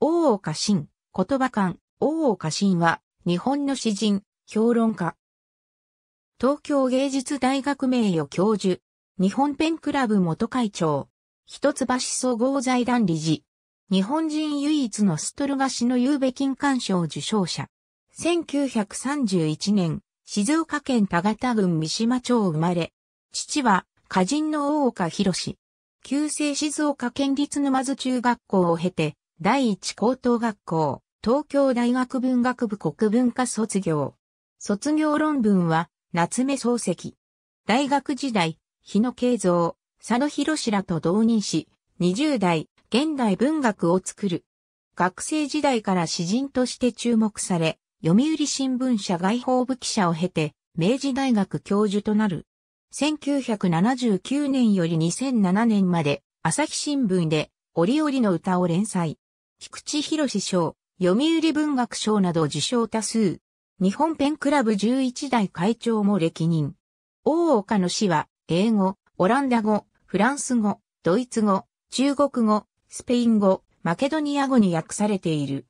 大岡新、言葉館、大岡新は、日本の詩人、評論家。東京芸術大学名誉教授、日本ペンクラブ元会長、一橋総合財団理事、日本人唯一のストルガ氏のゆうべ金鑑賞受賞者。1931年、静岡県田形郡三島町生まれ、父は歌人の大岡博士。旧姓静岡県立沼津中学校を経て、第一高等学校、東京大学文学部国文科卒業。卒業論文は、夏目漱石。大学時代、日野慶三、佐野博士らと同任し、20代、現代文学を作る。学生時代から詩人として注目され、読売新聞社外報部記者を経て、明治大学教授となる。1979年より2007年まで、朝日新聞で、折々の歌を連載。菊池博賞、読売文学賞など受賞多数。日本ペンクラブ11代会長も歴任。大岡の詩は、英語、オランダ語、フランス語、ドイツ語、中国語、スペイン語、マケドニア語に訳されている。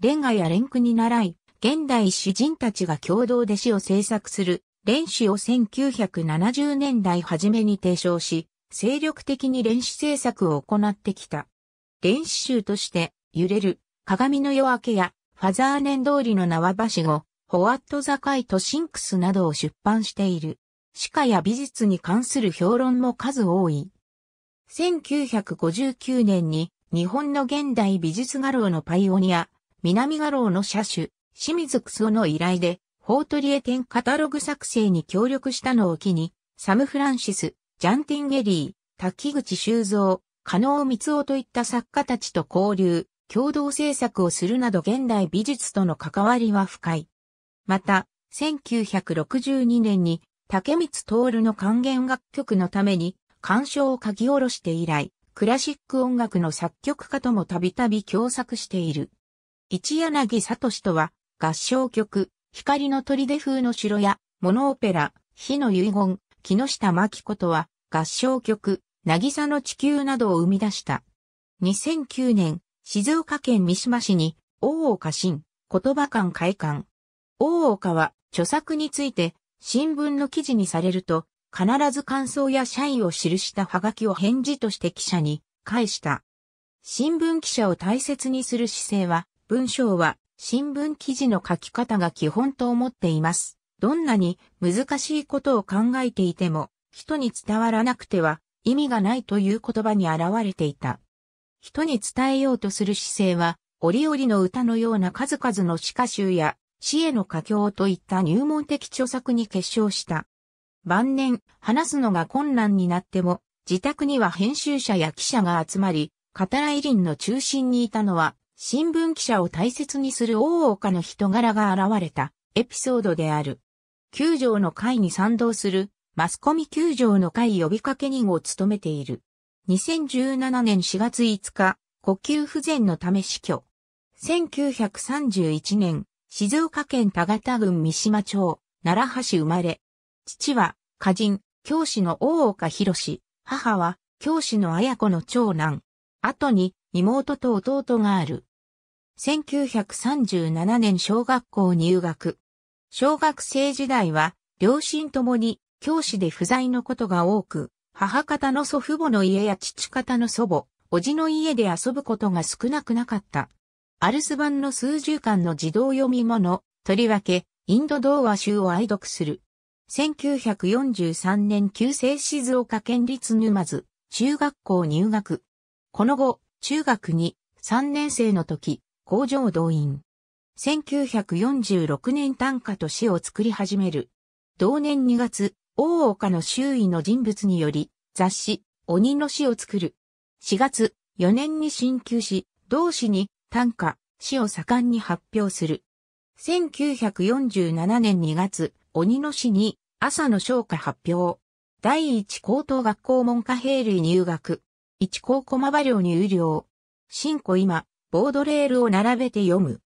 レンガや連句に習い、現代詩人たちが共同で詩を制作する、連詩を1970年代初めに提唱し、精力的に連詩制作を行ってきた。電子集として揺れる鏡の夜明けやファザーネン通りの縄橋しホワットザカイトシンクスなどを出版している。歯科や美術に関する評論も数多い。1959年に日本の現代美術画廊のパイオニア、南画廊の車種、清水クソの依頼で、フォートリエ展カタログ作成に協力したのを機に、サム・フランシス、ジャンティン・ゲリー、滝口修造、加納光夫といった作家たちと交流、共同制作をするなど現代美術との関わりは深い。また、1962年に竹光徹の還元楽曲のために、鑑賞を書き下ろして以来、クラシック音楽の作曲家ともたびたび共作している。一柳聡とは、合唱曲、光の砦風の城や、モノオペラ、火の遺言、木下真紀子とは、合唱曲、渚の地球などを生み出した。2009年、静岡県三島市に、大岡新、言葉館開館。大岡は、著作について、新聞の記事にされると、必ず感想や謝意を記したハガキを返事として記者に返した。新聞記者を大切にする姿勢は、文章は新聞記事の書き方が基本と思っています。どんなに難しいことを考えていても、人に伝わらなくては意味がないという言葉に現れていた。人に伝えようとする姿勢は、折々の歌のような数々の詩歌集や、詩への歌境といった入門的著作に結晶した。晩年、話すのが困難になっても、自宅には編集者や記者が集まり、カタライリンの中心にいたのは、新聞記者を大切にする大岡の人柄が現れたエピソードである。九条の会に賛同するマスコミ球場の会呼びかけ人を務めている。2017年4月5日、呼吸不全のため死去。1931年、静岡県田形郡三島町、奈良橋生まれ。父は、歌人、教師の大岡博母は、教師の綾子の長男。後に、妹と弟がある。1937年小学校入学。小学生時代は、両親ともに教師で不在のことが多く、母方の祖父母の家や父方の祖母、おじの家で遊ぶことが少なくなかった。アルス版の数十巻の児童読み物、とりわけ、インド童話集を愛読する。1943年旧制静岡県立沼津、中学校入学。この後、中学に3年生の時、工場動員。1946年短歌と詩を作り始める。同年2月、大岡の周囲の人物により、雑誌、鬼の詩を作る。4月、4年に進級し、同誌に短歌、詩を盛んに発表する。1947年2月、鬼の詩に朝の昇華発表。第一高等学校文科兵類入学。一高駒場寮入寮。新古今、ボードレールを並べて読む。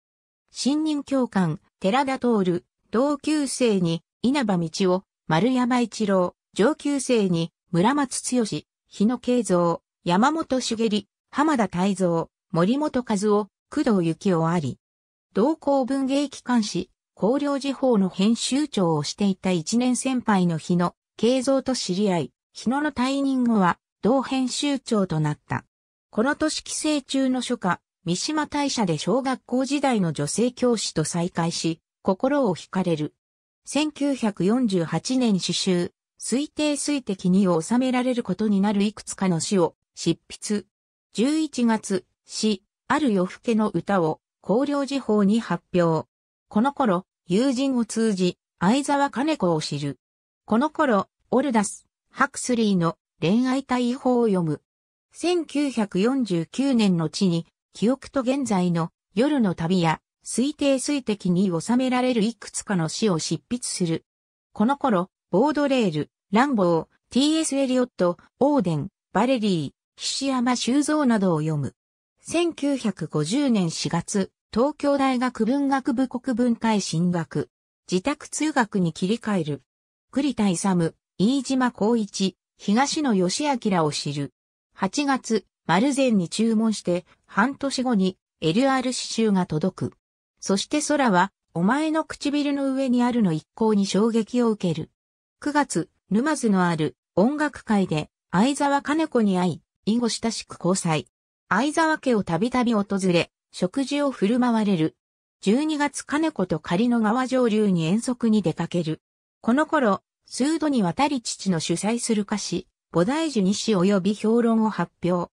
新任教官、寺田徹、同級生に稲葉道夫、丸山一郎、上級生に、村松剛、日野慶三、山本茂、浜田泰造、森本和夫、工藤幸夫あり。同校文芸機関誌、高陵時報の編集長をしていた一年先輩の日野、慶三と知り合い、日野の退任後は、同編集長となった。この年帰省中の初夏、三島大社で小学校時代の女性教師と再会し、心を惹かれる。1948年詩集、推定水滴にを収められることになるいくつかの詩を執筆。11月、詩、ある夜更けの歌を、高陵時報に発表。この頃、友人を通じ、相沢金子を知る。この頃、オルダス、ハクスリーの恋愛対法を読む。1949年の地に、記憶と現在の夜の旅や推定水滴に収められるいくつかの詩を執筆する。この頃、ボードレール、ランボー、T.S. エリオット、オーデン、バレリー、菱山修造などを読む。1950年4月、東京大学文学部国文会進学。自宅通学に切り替える。栗田勇、飯島光一、東野義明を知る。8月、丸善に注文して、半年後に LR 刺繍が届く。そして空は、お前の唇の上にあるの一向に衝撃を受ける。9月、沼津のある音楽会で、相沢金子に会い、以後親しく交際。相沢家をたびたび訪れ、食事を振る舞われる。12月金子と仮の川上流に遠足に出かける。この頃、数度にわたり父の主催する歌詞、菩提樹に詩及び評論を発表。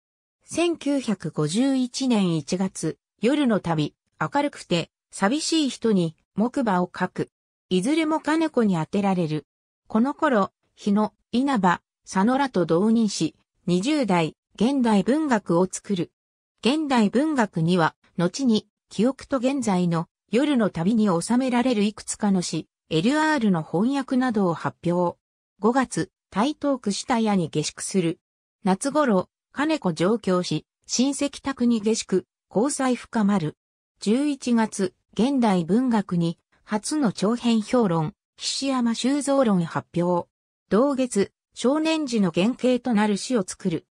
1951年1月、夜の旅、明るくて、寂しい人に木馬を書く。いずれも金子に当てられる。この頃、日野、稲葉、佐野らと同人し、20代、現代文学を作る。現代文学には、後に、記憶と現在の夜の旅に収められるいくつかの詩、LR の翻訳などを発表。5月、台東区下屋に下宿する。夏頃、金子上京し、親戚宅に下宿、交際深まる。11月、現代文学に初の長編評論、菱山修造論発表。同月、少年時の原型となる詩を作る。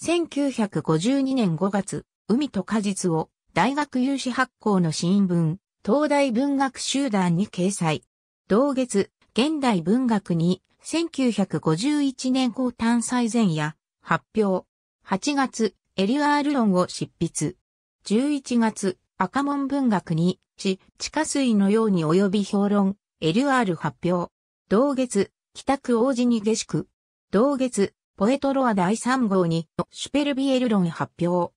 1952年5月、海と果実を大学有志発行の新聞、東大文学集団に掲載。同月、現代文学に1951年後単最前夜、発表。8月、エリュアール論を執筆。11月、赤門文学に、地、地下水のように及び評論、LR 発表。同月、北区王子に下宿。同月、ポエトロア第3号に、シュペルビエル論発表。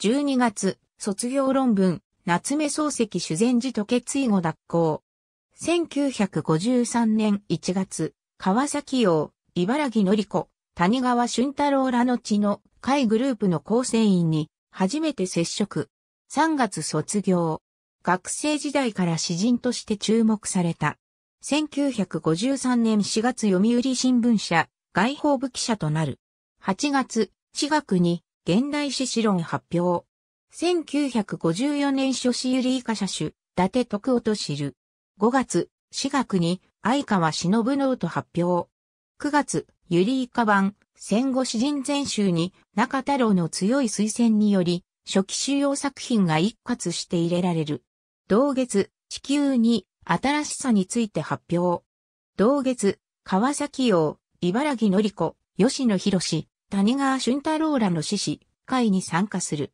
12月、卒業論文、夏目漱石修善寺と決意後脱行。1953年1月、川崎洋、茨城のり子、谷川俊太郎らの地の会グループの構成員に初めて接触。3月卒業。学生時代から詩人として注目された。1953年4月読売新聞社外報部記者となる。8月、私学に現代詩詩論発表。1954年初詩ゆり以下社主、伊達徳夫と知る。5月、私学に相川忍ノと発表。9月、ゆり以下版、戦後詩人全集に中太郎の強い推薦により、初期主要作品が一括して入れられる。同月、地球に新しさについて発表。同月、川崎洋、茨城のり子、吉野博士、谷川俊太郎らの獅子、会に参加する。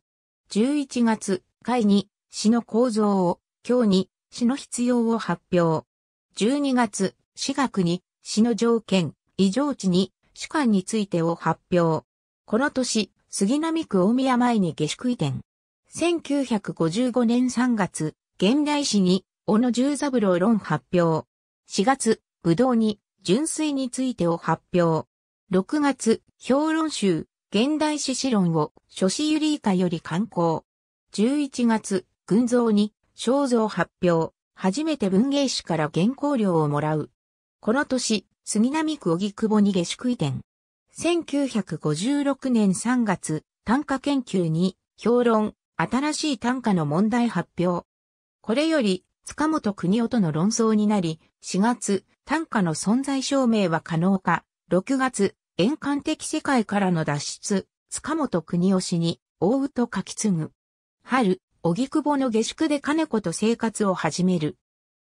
11月、会に、詩の構造を、今日に、詩の必要を発表。12月、私学に、詩の条件、異常値に、主観についてを発表。この年、杉並区大宮前に下宿移転。1955年3月、現代史に、小野十三郎論発表。4月、武道に、純粋についてを発表。6月、評論集、現代史史論を、書子ユリーカより刊行。11月、群像に、肖像発表。初めて文芸誌から原稿料をもらう。この年、杉並区荻窪に下宿移転。1956年3月、単価研究に、評論、新しい単価の問題発表。これより、塚本国夫との論争になり、4月、単価の存在証明は可能か、6月、円環的世界からの脱出、塚本国夫氏に、大うと書き継ぐ。春、荻窪の下宿で金子と生活を始める。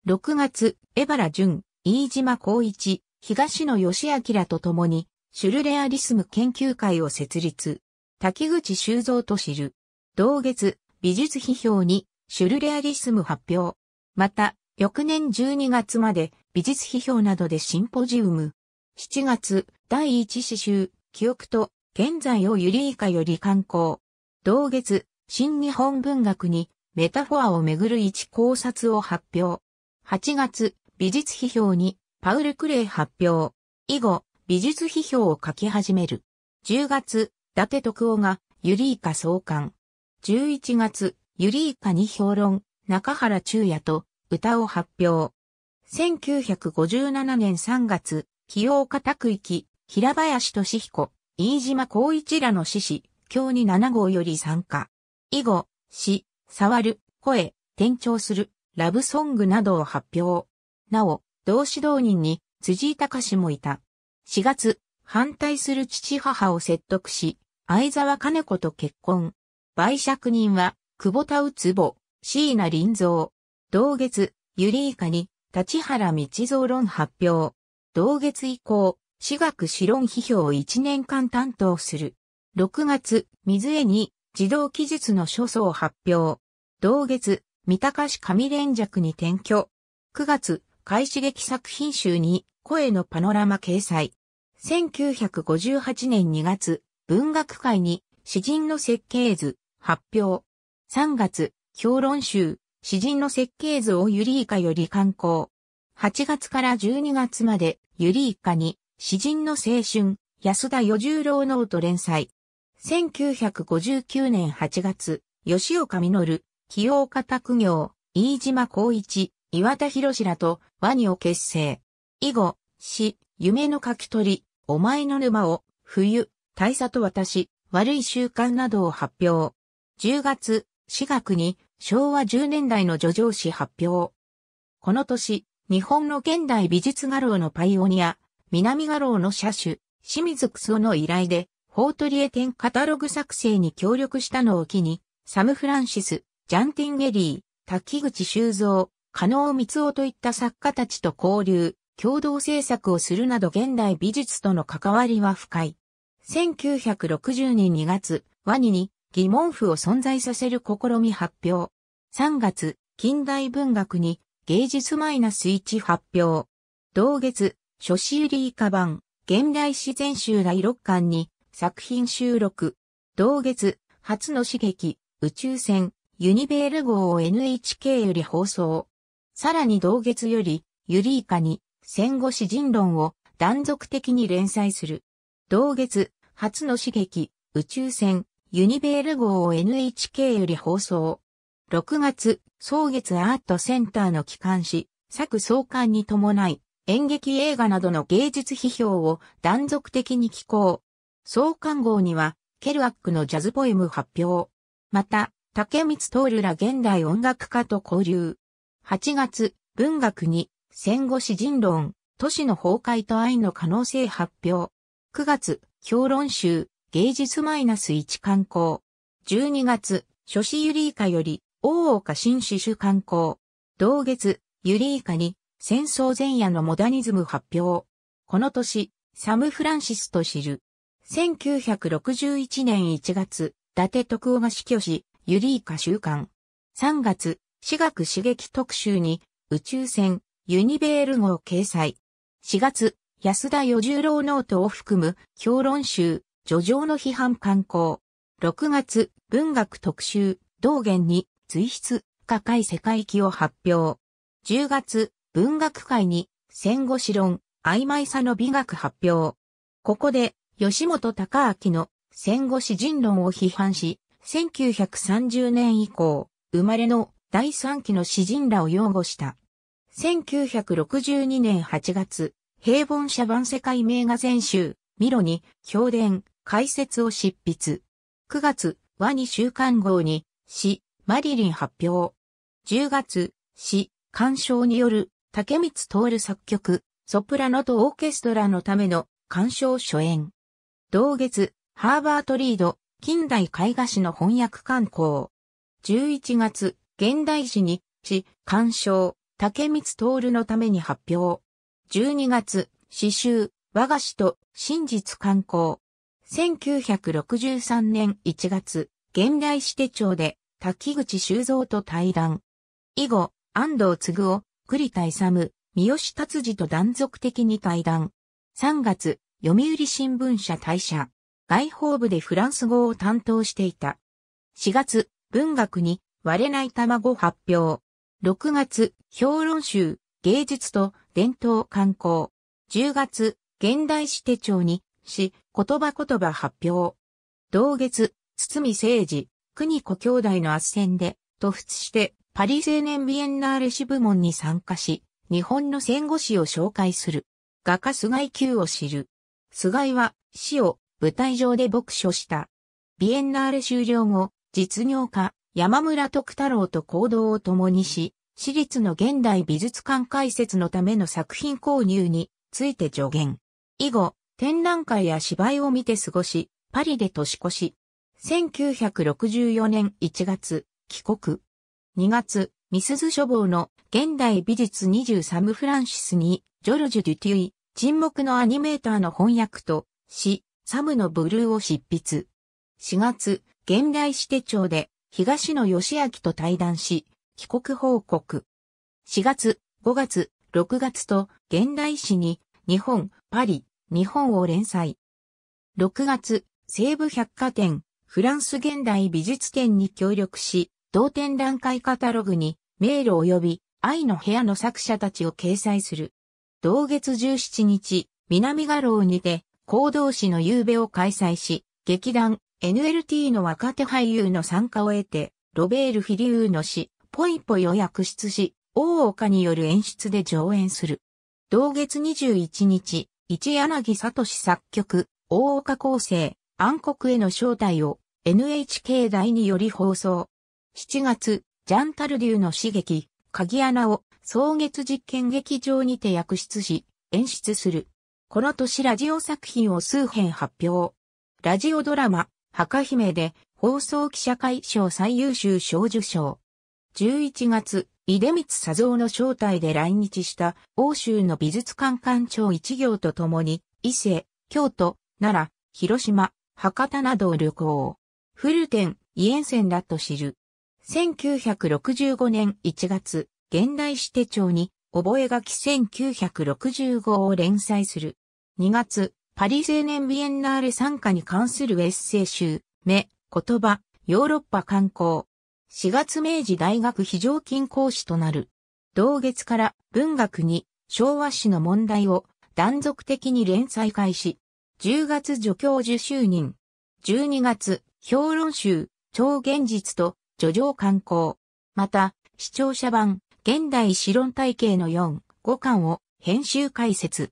6月、江原淳、飯島光一、東野義明と共に、シュルレアリスム研究会を設立。滝口修造と知る。同月、美術批評に、シュルレアリスム発表。また、翌年12月まで、美術批評などでシンポジウム。7月、第一詩集、記憶と、現在をユリイカより刊行。同月、新日本文学に、メタフォアをめぐる一考察を発表。8月、美術批評に、パウル・クレイ発表。以後、美術批評を書き始める。10月、伊達徳夫がユリイカ創刊。11月、ユリイカに評論、中原中也と歌を発表。1957年3月、清岡拓行、平林俊彦、飯島光一らの獅子、京に7号より参加。以後、詩、触る、声、転調する、ラブソングなどを発表。なお、同指導人に辻井隆もいた。4月、反対する父母を説得し、相沢金子と結婚。売借人は、久保田宇ぼ、椎名林蔵。同月、ゆりいかに、立原道蔵論発表。同月以降、私学史論批評を1年間担当する。6月、水江に、児童記述の書を発表。同月、三鷹市上連尺に転居。9月、開始劇作品集に、声のパノラマ掲載。1958年2月、文学界に詩人の設計図、発表。3月、評論集、詩人の設計図をユリイカより刊行。8月から12月まで、ユリイカに、詩人の青春、安田四十郎ノート連載。1959年8月、吉岡実、清岡拓行、飯島光一、岩田博らとワニを結成。以後、詩、夢の書き取り、お前の沼を、冬、大佐と私、悪い習慣などを発表。10月、私学に、昭和10年代の叙情詩発表。この年、日本の現代美術画廊のパイオニア、南画廊の車種、清水楠夫の依頼で、フォートリエ展カタログ作成に協力したのを機に、サム・フランシス、ジャンティン・ゲリー、滝口修造、加納光夫といった作家たちと交流、共同制作をするなど現代美術との関わりは深い。1960年2月、ワニに疑問符を存在させる試み発表。3月、近代文学に芸術マイナス1発表。同月、書誌入り以下版、現代自然集第6巻に作品収録。同月、初の刺激、宇宙船、ユニベール号を NHK より放送。さらに同月より、ユリーカに戦後詩人論を断続的に連載する。同月、初の刺激、宇宙船、ユニベール号を NHK より放送。6月、創月アートセンターの機関誌、作創刊に伴い、演劇映画などの芸術批評を断続的に寄稿。創刊号には、ケルアックのジャズポエム発表。また、竹光徹ら現代音楽家と交流。8月、文学に戦後詩人論、都市の崩壊と愛の可能性発表。9月、評論集、芸術マイナス1刊行。12月、諸子ユリーカより、大岡新詩種刊行。同月、ユリーカに、戦争前夜のモダニズム発表。この年、サム・フランシスと知る。1961年1月、伊達徳夫が死去し、ユリーカ週刊。3月、私学刺激特集に、宇宙船、ユニベール号掲載。4月、安田与十郎ノートを含む評論集、叙情の批判刊行。6月、文学特集、道元に、随筆、高い世界記を発表。10月、文学界に、戦後史論、曖昧さの美学発表。ここで、吉本隆明の戦後史人論を批判し、1930年以降、生まれの第3期の詩人らを擁護した。1962年8月、平凡社版世界名画全集、ミロに、評伝、解説を執筆。9月、ワニ週刊号に、詩、マリリン発表。10月、詩、鑑賞による、竹光徹作曲、ソプラノとオーケストラのための鑑賞初演。同月、ハーバートリード、近代絵画史の翻訳刊行。11月、現代史に、詩、鑑賞、竹光徹のために発表。12月、詩集、和菓子と真実観光。1963年1月、現代史手帳で滝口修造と対談。以後、安藤継夫、栗田勇、三好達治と断続的に対談。3月、読売新聞社退社。外報部でフランス語を担当していた。4月、文学に割れない卵発表。6月、評論集、芸術と伝統観光。10月、現代史手帳に、し、言葉言葉発表。同月、堤誠二、国子兄弟の圧戦で、突出して、パリ青年ビエンナーレ史部門に参加し、日本の戦後史を紹介する。画家菅井久を知る。菅井は、死を舞台上で牧書した。ビエンナーレ終了後、実業家、山村徳太郎と行動を共にし、私立の現代美術館開設のための作品購入について助言。以後、展覧会や芝居を見て過ごし、パリで年越し。1964年1月、帰国。2月、ミスズ書房の現代美術20サム・フランシスに、ジョルジュ・デュテュイ、沈黙のアニメーターの翻訳と、詩、サムのブルーを執筆。4月、現代史手帳で東野義明と対談し、帰国報告。4月、5月、6月と現代史に日本、パリ、日本を連載。6月、西部百貨店、フランス現代美術展に協力し、同展覧会カタログに迷路及び愛の部屋の作者たちを掲載する。同月17日、南画廊にて、行動誌の夕べを開催し、劇団、NLT の若手俳優の参加を得て、ロベール・フィリューの詩、ポイポイを訳出し、大岡による演出で上演する。同月21日、一柳聡作曲、大岡構成、暗黒への招待を NHK 台により放送。7月、ジャンタルデューの刺激、鍵穴を創月実験劇場にて訳出し、演出する。この年ラジオ作品を数編発表。ラジオドラマ、墓姫で放送記者会賞最優秀賞受賞。11月、出光佐蔵の招待で来日した欧州の美術館館長一行と共に、伊勢、京都、奈良、広島、博多などを旅行。古典、イエンセンと知る。1965年1月、現代史手帳に、覚書1965を連載する。2月、パリ青年ビエンナーレ参加に関するエッセイ集、目、言葉、ヨーロッパ観光。4月明治大学非常勤講師となる。同月から文学に昭和史の問題を断続的に連載開始。10月助教授就任。12月、評論集、超現実と、叙情観光。また、視聴者版、現代史論体系の4、5巻を編集解説。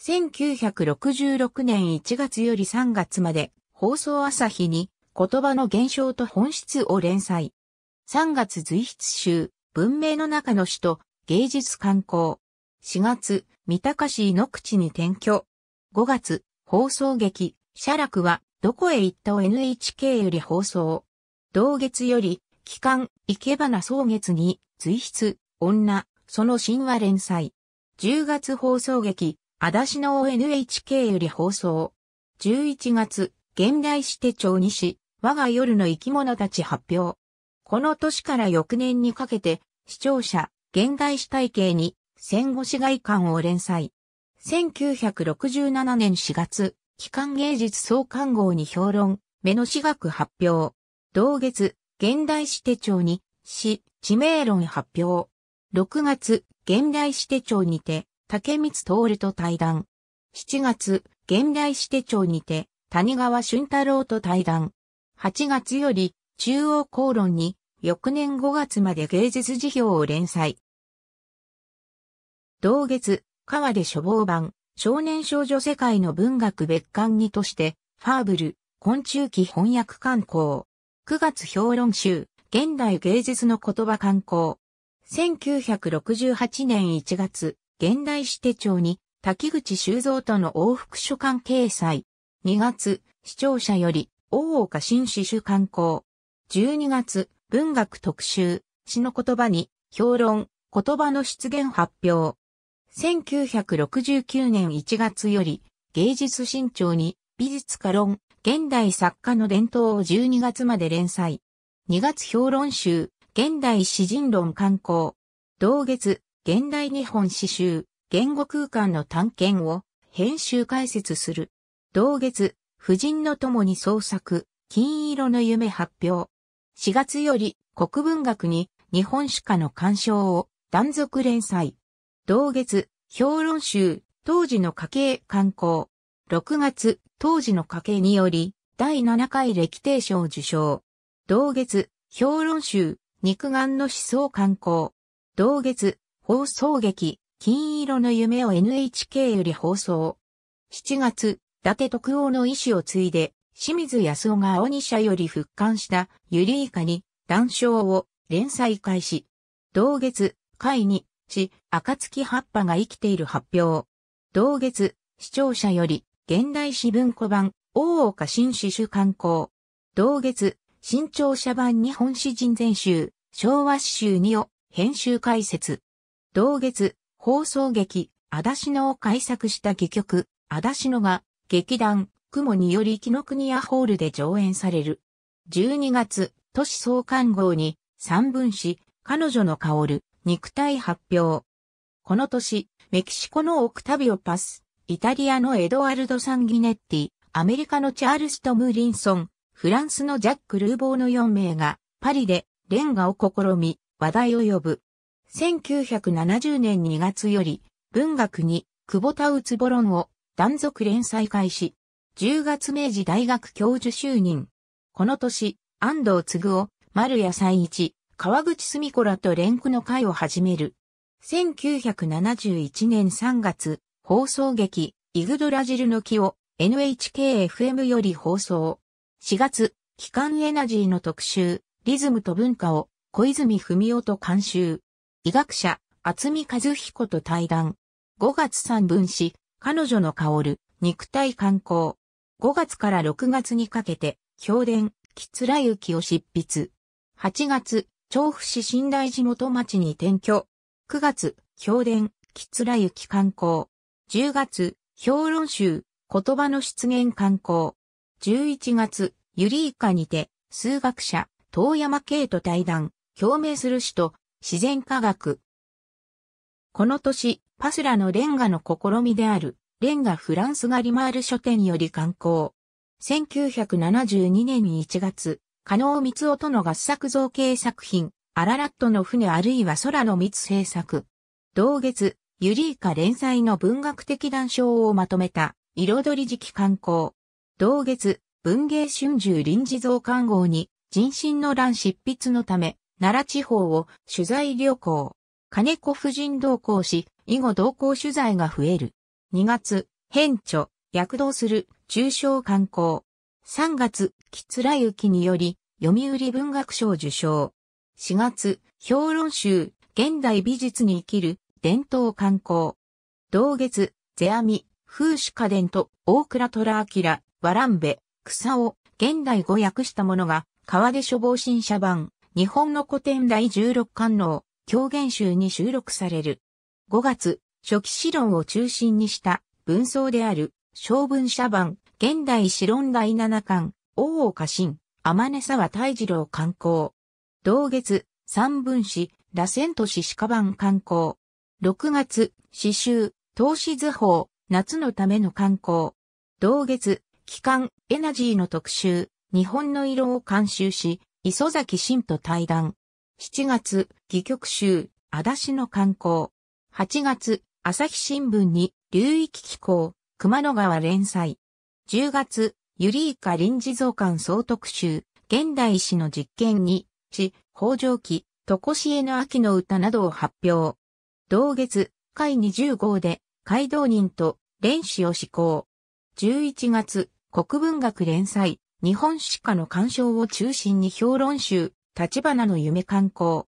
1966年1月より3月まで放送朝日に言葉の現象と本質を連載。3月随筆集、文明の中の詩と芸術観光。4月、三鷹市井の口に転居。5月、放送劇、写楽はどこへ行ったを NHK より放送。同月より、期間、生け花草月に、随筆、女、その神話連載。10月放送劇、足立の NHK より放送。11月、現代史手帳にし、我が夜の生き物たち発表。この年から翌年にかけて、視聴者、現代史体系に、戦後市外観を連載。1967年4月、機関芸術総刊号に評論、目の私学発表。同月、現代史手帳に、し、地名論発表。6月、現代史手帳にて、竹光徹と対談。7月、現代史手帳にて、谷川俊太郎と対談。8月より、中央公論に、翌年5月まで芸術辞表を連載。同月、川で処方版、少年少女世界の文学別館にとして、ファーブル、昆虫記翻訳刊行。9月評論集、現代芸術の言葉刊行。1968年1月、現代史手帳に、滝口修造との往復書簡掲載。2月、視聴者より、大岡新詩主刊行。12月、文学特集、詩の言葉に、評論、言葉の出現発表。1969年1月より、芸術新潮に、美術家論、現代作家の伝統を12月まで連載。2月評論集、現代詩人論刊行。同月、現代日本詩集、言語空間の探検を編集解説する。同月、夫人の友に創作、金色の夢発表。4月より国文学に日本史家の鑑賞を断続連載。同月、評論集、当時の家計観光。6月、当時の家計により、第7回歴帝賞受賞。同月、評論集、肉眼の思想観光。同月、放送劇、金色の夢を NHK より放送。7月、伊達徳王の意志を継いで、清水康夫が青二社より復刊したユリイカに、談笑を連載開始。同月、会に、し、暁葉っぱが生きている発表。同月、視聴者より、現代史文庫版、大岡新詩主刊行。同月、新潮社版日本詩人全集、昭和詩集2を編集解説。同月、放送劇、足立野を改作した戯曲、足立野が、劇団、雲により紀の国屋ホールで上演される。12月、都市創刊号に、三文子、彼女の香る、肉体発表。この年、メキシコのオクタビオ・パス、イタリアのエドワルド・サンギネッティ、アメリカのチャールスト・ムーリンソン、フランスのジャック・ルーボーの4名が、パリで、レンガを試み、話題を呼ぶ。1970年2月より、文学に、久保田うつぼ論を断続連載開始。10月明治大学教授就任。この年、安藤嗣夫、丸谷才一、川口澄子らと連句の会を始める。1971年3月、放送劇、イグドラジルの木を NHKFM より放送。4月、機関エナジーの特集、リズムと文化を小泉文夫と監修。医学者、厚見和彦と対談。5月3分子、彼女の香る、肉体観光。5月から6月にかけて、評伝、きつらゆきを執筆。8月、調布市新大寺元町に転居。9月、評伝、きつらゆき観光。10月、評論集、言葉の出現観光。11月、ゆりいかにて、数学者、遠山慶と対談、共鳴する使と自然科学。この年、パスラのレンガの試みである、レンガフランスガリマール書店より刊行。1972年1月、加納光夫との合作造形作品、アララットの船あるいは空の密制作。同月、ユリーカ連載の文学的談笑をまとめた、彩り時期刊行。同月、文芸春秋臨時増刊号に、人心の乱執筆のため、奈良地方を取材旅行。金子夫人同行し、以後同行取材が増える。2月、変著、躍動する、中小観光。3月、きつらゆきにより、読売文学賞受賞。4月、評論集、現代美術に生きる、伝統観光。同月、世阿弥、風刺家伝と、大倉虎明、わらんべ、草を、現代語訳したものが、川出処方新社版。日本の古典第16巻の狂言集に収録される。5月、初期史論を中心にした文章である、小文社版、現代史論第7巻、大岡新、天根沢大二郎刊行。同月、三文詩、螺旋都市鹿版刊行。6月、詩集、投資図法、夏のための観光。同月、期間、エナジーの特集、日本の色を監修し、磯崎新と対談。7月、戯曲集、足立の観光。8月、朝日新聞に、流域気候、熊野川連載。10月、ゆりいか臨時増刊総特集、現代史の実験に、し、北条記、とこしえの秋の歌などを発表。同月、会20号で、街道人と、連詩を施行。11月、国文学連載、日本史家の鑑賞を中心に評論集、立花の夢観光。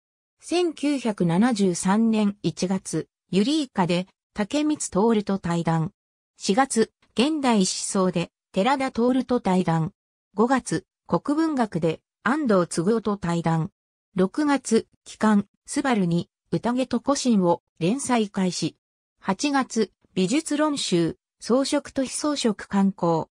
1973年1月、ユリイカで竹光徹と対談。4月、現代思想で寺田徹と対談。5月、国文学で安藤嗣夫と対談。6月、期間、スバルに宴と古神を連載開始。8月、美術論集、装飾と非装飾観光。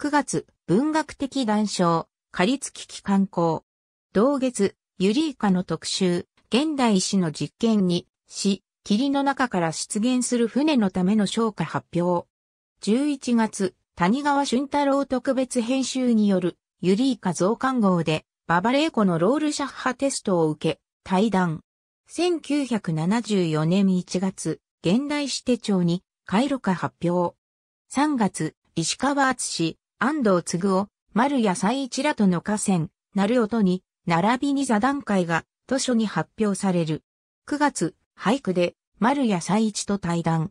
9月、文学的談笑、仮付き機関校。同月、ユリイカの特集、現代史の実験に、死、霧の中から出現する船のための消化発表。11月、谷川俊太郎特別編集による、ユリイカ増刊号で、ババレーコのロールシャッハテストを受け、対談。1974年1月、現代史手帳に、回路化発表。3月、石川敦安藤継夫、丸谷最一らとの河川、鳴音に、並びに座談会が、図書に発表される。9月、俳句で、丸谷最一と対談。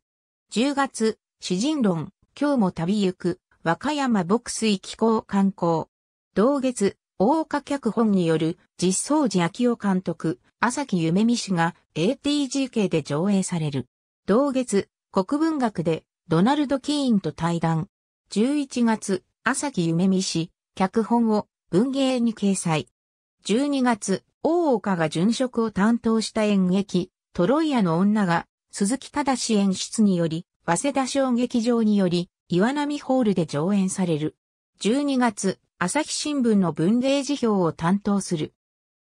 10月、詩人論、今日も旅行く、和歌山牧水気候観光。同月、大岡脚本による実相寺秋夫監督、朝木夢美氏が ATGK で上映される。同月、国文学でドナルド・キーンと対談。11月、朝木夢見氏、脚本を文芸に掲載。12月、大岡が殉職を担当した演劇、トロイアの女が、鈴木忠演出により、早稲田小劇場により、岩波ホールで上演される。12月、朝日新聞の文芸辞表を担当する。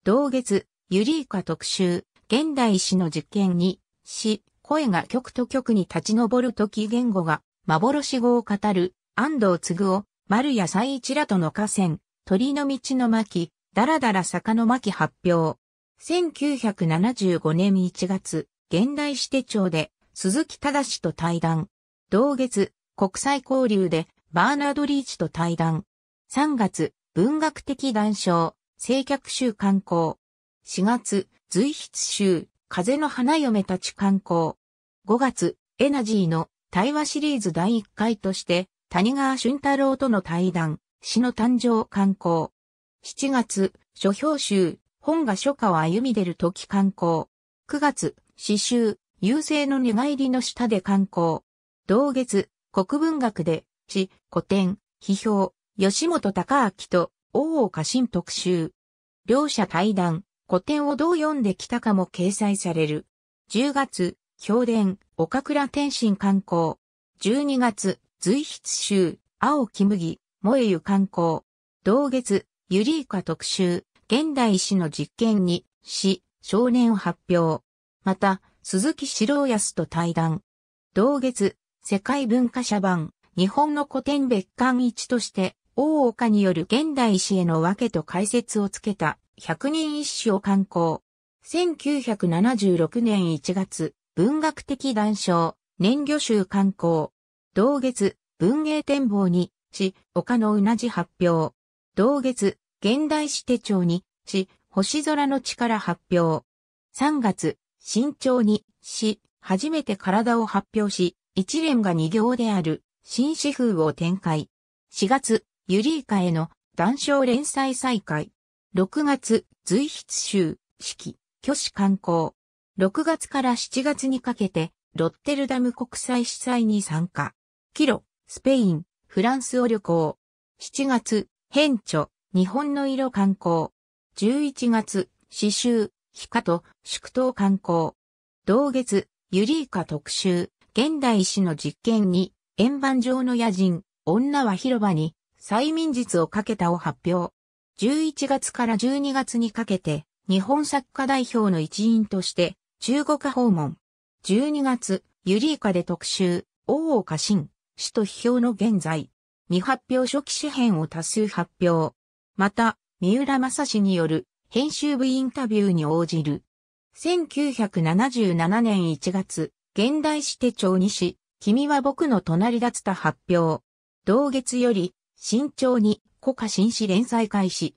同月、ユリーカ特集、現代史の実験に、詩、声が曲と曲に立ち上る時言語が、幻語を語る、安藤継夫、丸や最一らとの河川、鳥の道の巻、だらだら坂の巻発表。1975年1月、現代史手帳で鈴木正と対談。同月、国際交流でバーナード・リーチと対談。3月、文学的談笑、静客集観光。4月、随筆集、風の花嫁たち観光。5月、エナジーの対話シリーズ第1回として、谷川俊太郎との対談、詩の誕生刊行。7月、書評集、本が初夏を歩み出る時刊行。9月、詩集、優勢の寝返りの下で刊行。同月、国文学で、詩、古典、批評、吉本隆明と、大岡新特集。両者対談、古典をどう読んできたかも掲載される。10月、評伝、岡倉天心刊行。12月、随筆集、青木麦、萌えゆ観光。同月、ユリーカ特集、現代史の実験に、し、少年を発表。また、鈴木史郎康と対談。同月、世界文化社版、日本の古典別館一として、大岡による現代史への訳と解説をつけた、百人一首を刊行。1976年1月、文学的談笑、年魚集刊行。同月、文芸展望に、し、丘のうなじ発表。同月、現代史手帳に、し、星空の力発表。3月、慎重に、し、初めて体を発表し、一連が二行である、新詩風を展開。4月、ユリーカへの、談笑連載再開。6月、随筆集、式、挙手観光。6月から7月にかけて、ロッテルダム国際主催に参加。キロ、スペイン、フランスを旅行。7月、変著、日本の色観光。11月、刺繍、ヒカと祝祷観光。同月、ユリーカ特集、現代史の実験に、円盤状の野人、女は広場に、催眠術をかけたを発表。11月から12月にかけて、日本作家代表の一員として、中国訪問。12月、ユリーカで特集、大岡新、首と批評の現在、未発表初期紙編を多数発表。また、三浦正氏による編集部インタビューに応じる。1977年1月、現代史手帳にし、君は僕の隣だつた発表。同月より、慎重に、古家新詩連載開始。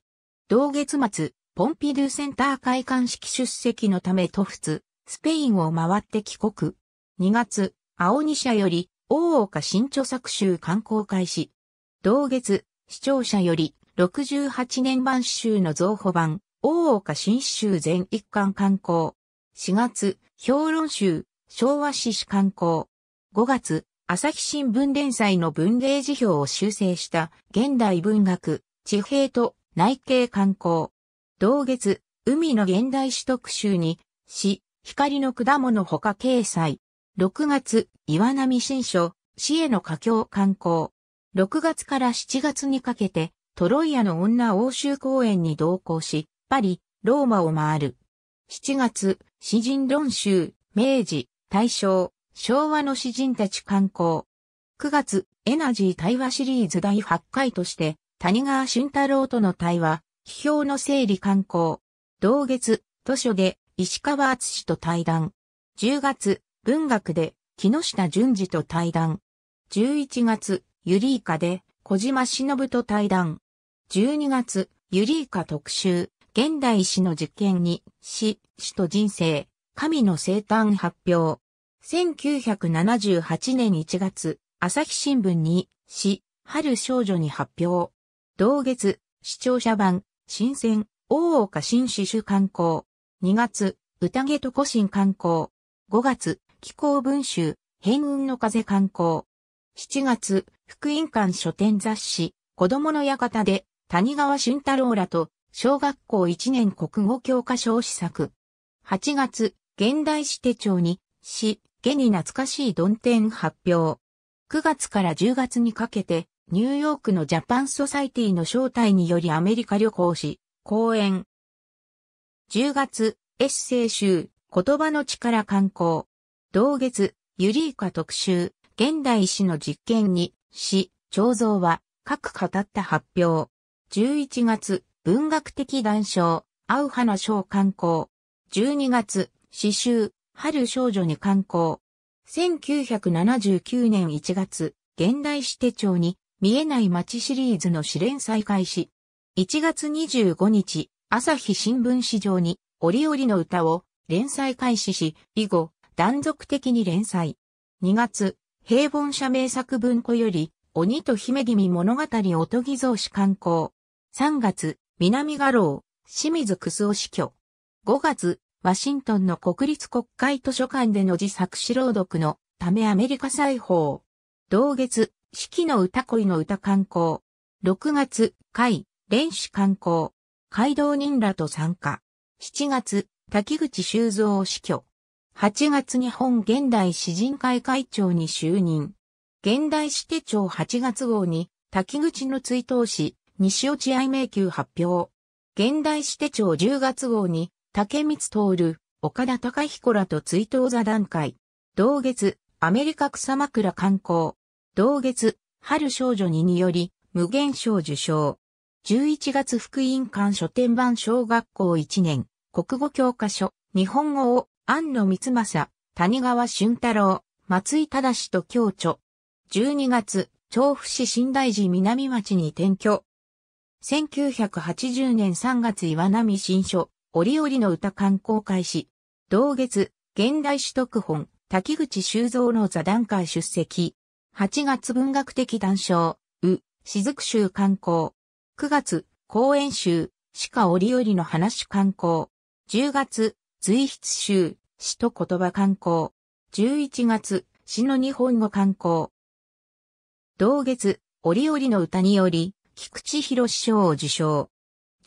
同月末、ポンピドゥセンター開館式出席のため都仏スペインを回って帰国。2月、青二社より、大岡新著作集刊行開始。同月、視聴者より、68年版詩集の増補版、大岡新詩集全一巻刊行。4月、評論集、昭和史史刊行。5月、朝日新聞連載の文芸辞表を修正した現代文学、地平と内景観光。同月、海の現代史特集に、詩、光の果物他掲載。6月、岩波新書、市への佳境観光。6月から7月にかけて、トロイアの女欧州公演に同行し、パリ、ローマを回る。7月、詩人論集、明治、大正、昭和の詩人たち観光。9月、エナジー対話シリーズ第8回として、谷川俊太郎との対話、批評の整理観光。同月、図書で、石川敦と対談。10月、文学で木下淳二と対談。11月、ユリイカで小島忍と対談。12月、ユリイカ特集、現代史の実験に、死、死と人生、神の生誕発表。1978年1月、朝日新聞に、死、春少女に発表。同月、視聴者版、新鮮、大岡新詩主観光。2月、宴と古新観光。5月、気候文集、変運の風観光。7月、福音館書店雑誌、子供の館で、谷川俊太郎らと、小学校1年国語教科書を試作。8月、現代史手帳に、詩、下に懐かしいドンテン発表。9月から10月にかけて、ニューヨークのジャパンソサイティの招待によりアメリカ旅行し、講演。10月、エッセイ集、言葉の力観光。同月、ユリーカ特集、現代史の実験に、詩、彫像は、各語った発表。11月、文学的談笑、青花賞観光。12月、詩集、春少女に観光。1979年1月、現代史手帳に、見えない街シリーズの試練再開し、1月25日、朝日新聞市場に、折々の歌を連載開始し、以後、断続的に連載。2月、平凡社名作文庫より、鬼と姫君物語おとぎ造紙刊行。3月、南画廊、清水くすお死去。5月、ワシントンの国立国会図書館での自作詩朗読のためアメリカ裁縫。同月、四季の歌恋の歌観光。6月、会、連詩観光。街道人らと参加。7月、滝口修造死去。8月日本現代詩人会会長に就任。現代詩手帳8月号に、滝口の追悼詩、西落合迷宮発表。現代詩手帳10月号に、竹光徹、岡田隆彦らと追悼座談会。同月、アメリカ草枕観光。同月、春少女ににより、無限賞受賞。11月福音館書店版小学校1年、国語教科書、日本語を安野光政、谷川俊太郎、松井正と共著。12月、調布市新大寺南町に転居。1980年3月岩波新書、折々の歌観光開始。同月、現代史特本、滝口修造の座談会出席。8月文学的談笑、う、雫集観光。9月、公演集、鹿折々の話観光。10月、随筆集、詩と言葉観光。11月、詩の日本語観光。同月、折々の歌により、菊池博賞を受賞。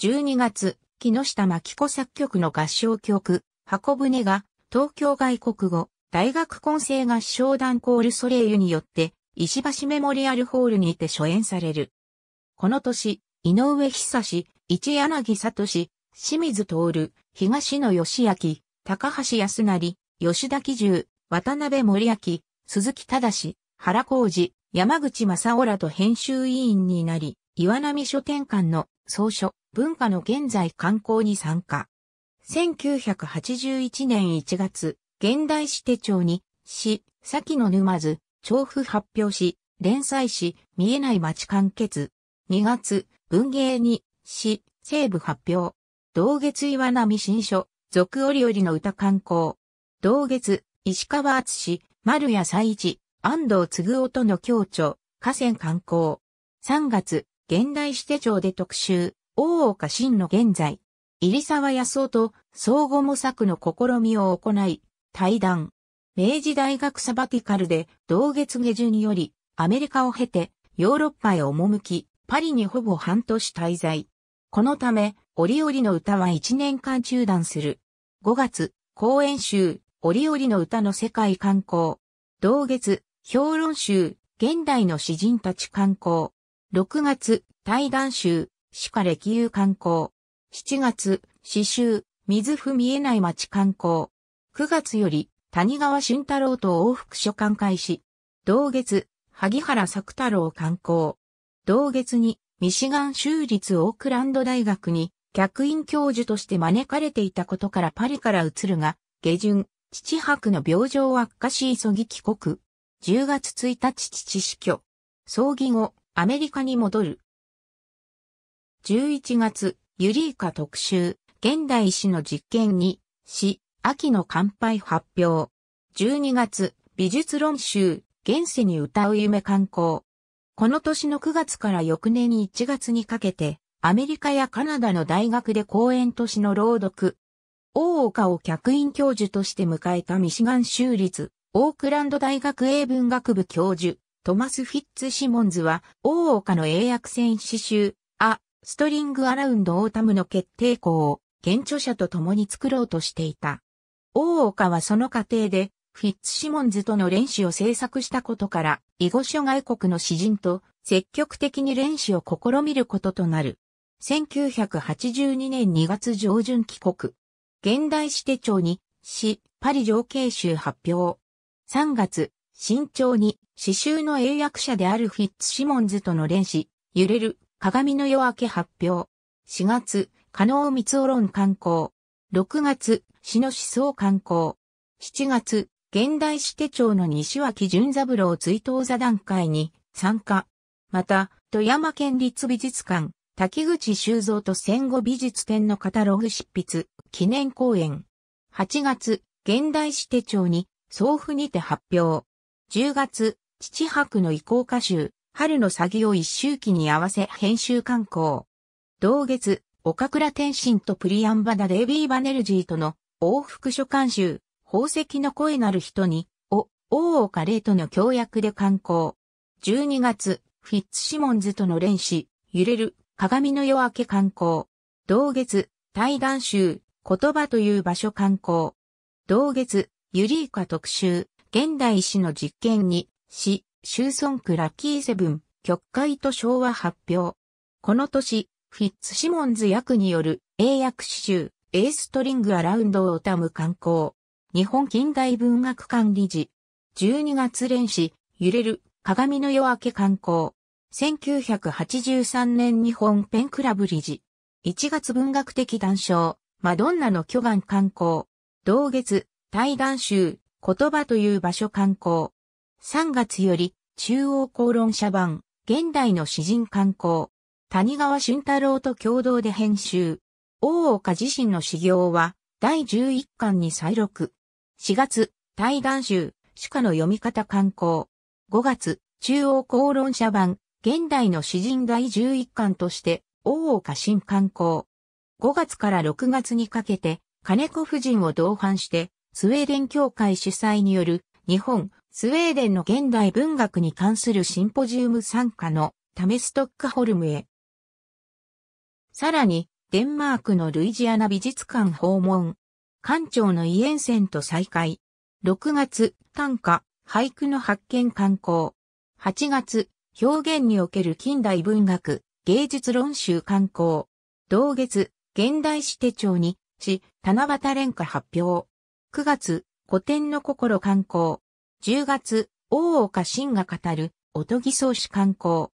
12月、木下真紀子作曲の合唱曲、箱舟が、東京外国語、大学混声合唱団コールソレイユによって、石橋メモリアルホールにて初演される。この年、井上久志、市柳聡、清水徹、東野義明、高橋康成、吉田喜重、渡辺森明、鈴木忠、原浩二、山口正夫らと編集委員になり、岩波書店館の総書、文化の現在観光に参加。1981年1月、現代史手帳に、詩、先の沼津、調布発表し、連載し、見えない街完結。2月、文芸に、詩、西部発表。同月岩波新書、俗折々の歌観光。同月、石川厚丸谷最一、安藤継夫との共著、河川観光。3月、現代史手帳で特集、大岡真の現在。入沢康夫と相互模索の試みを行い、対談。明治大学サバティカルで同月下旬によりアメリカを経てヨーロッパへ赴き、パリにほぼ半年滞在。このため、折々の歌は1年間中断する。5月、公演集、折々の歌の世界観光。同月、評論集、現代の詩人たち観光。6月、対談集、歯科歴遊観光。7月、詩集、水踏みえない街観光。9月より、谷川俊太郎と往復書館開始。同月、萩原作太郎観光。同月に、ミシガン州立オークランド大学に客員教授として招かれていたことからパリから移るが、下旬、父博の病状を悪化し急ぎ帰国。10月1日父死去。葬儀後、アメリカに戻る。11月、ユリーカ特集、現代史の実験に、死、秋の乾杯発表。12月、美術論集、現世に歌う夢観光。この年の9月から翌年1月にかけて、アメリカやカナダの大学で講演都市の朗読、大岡を客員教授として迎えたミシガン州立、オークランド大学英文学部教授、トマス・フィッツ・シモンズは、大岡の英訳戦詩集、ア・ストリング・アラウンド・オータムの決定校を、現著者と共に作ろうとしていた。大岡はその過程で、フィッツ・シモンズとの練習を制作したことから、囲碁諸外国の詩人と積極的に練習を試みることとなる。1982年2月上旬帰国。現代史手帳に、詩、パリ上京集発表。3月、慎重に、詩集の英訳者であるフィッツ・シモンズとの連詩、揺れる、鏡の夜明け発表。4月、加納光雄論刊行。6月、詩の思想刊行。7月、現代史手帳の西脇淳三郎追悼座談会に参加。また、富山県立美術館、滝口修造と戦後美術展のカタログ執筆、記念公演。8月、現代史手帳に、送付にて発表。10月、父博の移行歌集、春の詐欺を一周期に合わせ編集刊行。同月、岡倉天心とプリアンバダ・デイビー・バネルジーとの往復書刊集、宝石の声なる人に、お、大岡礼との協約で刊行。12月、フィッツ・シモンズとの連詩、揺れる、鏡の夜明け観光。同月、対岸州、言葉という場所観光。同月、ユリーカ特集、現代史の実験に、ーソ村区ラッキーセブン、曲解と昭和発表。この年、フィッツシモンズ役による英訳詩集、エーストリングアラウンドオータム観光。日本近代文学館理事。12月連史、揺れる、鏡の夜明け観光。1983年日本ペンクラブ理事。1月文学的談笑、マドンナの巨岩観光。同月、対談集、言葉という場所観光。3月より、中央公論社版、現代の詩人観光。谷川俊太郎と共同で編集。大岡自身の修行は、第11巻に再録。4月、対談集、主家の読み方観光。5月、中央公論社版、現代の詩人第11巻として、大岡新刊行。5月から6月にかけて、金子夫人を同伴して、スウェーデン協会主催による、日本、スウェーデンの現代文学に関するシンポジウム参加のタメストックホルムへ。さらに、デンマークのルイジアナ美術館訪問。館長のイエンセンと再会。6月、短歌、俳句の発見観光。8月、表現における近代文学、芸術論集刊行。同月、現代史手帳に、し、七夕連歌発表。9月、古典の心刊行。10月、大岡真が語る、おとぎ草子刊行。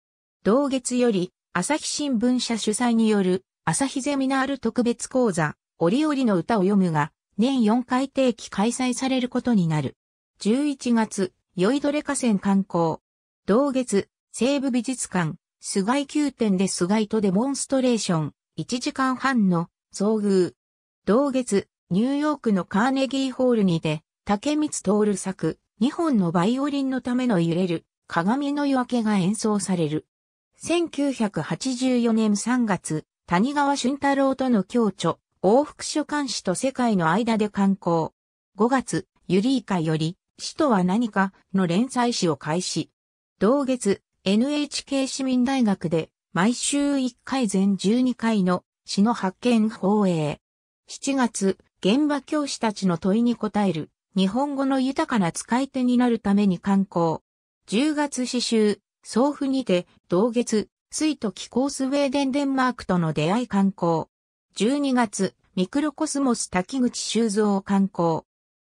同月より、朝日新聞社主催による、朝日ゼミナール特別講座、折々の歌を読むが、年4回定期開催されることになる。11月、酔いどれ河川観光。同月、西部美術館、菅井宮殿で菅井とデモンストレーション、1時間半の遭遇。同月、ニューヨークのカーネギーホールにて、竹光徹作、2本のバイオリンのための揺れる、鏡の夜明けが演奏される。1984年3月、谷川俊太郎との共著、往復書簡誌と世界の間で刊行。5月、ユリーカより、死とは何かの連載誌を開始。同月、NHK 市民大学で毎週1回全12回の詩の発見放映。7月、現場教師たちの問いに答える、日本語の豊かな使い手になるために観光。10月詩集、送付にて、同月、水都気候スウェーデンデンマークとの出会い観光。12月、ミクロコスモス滝口修造観光。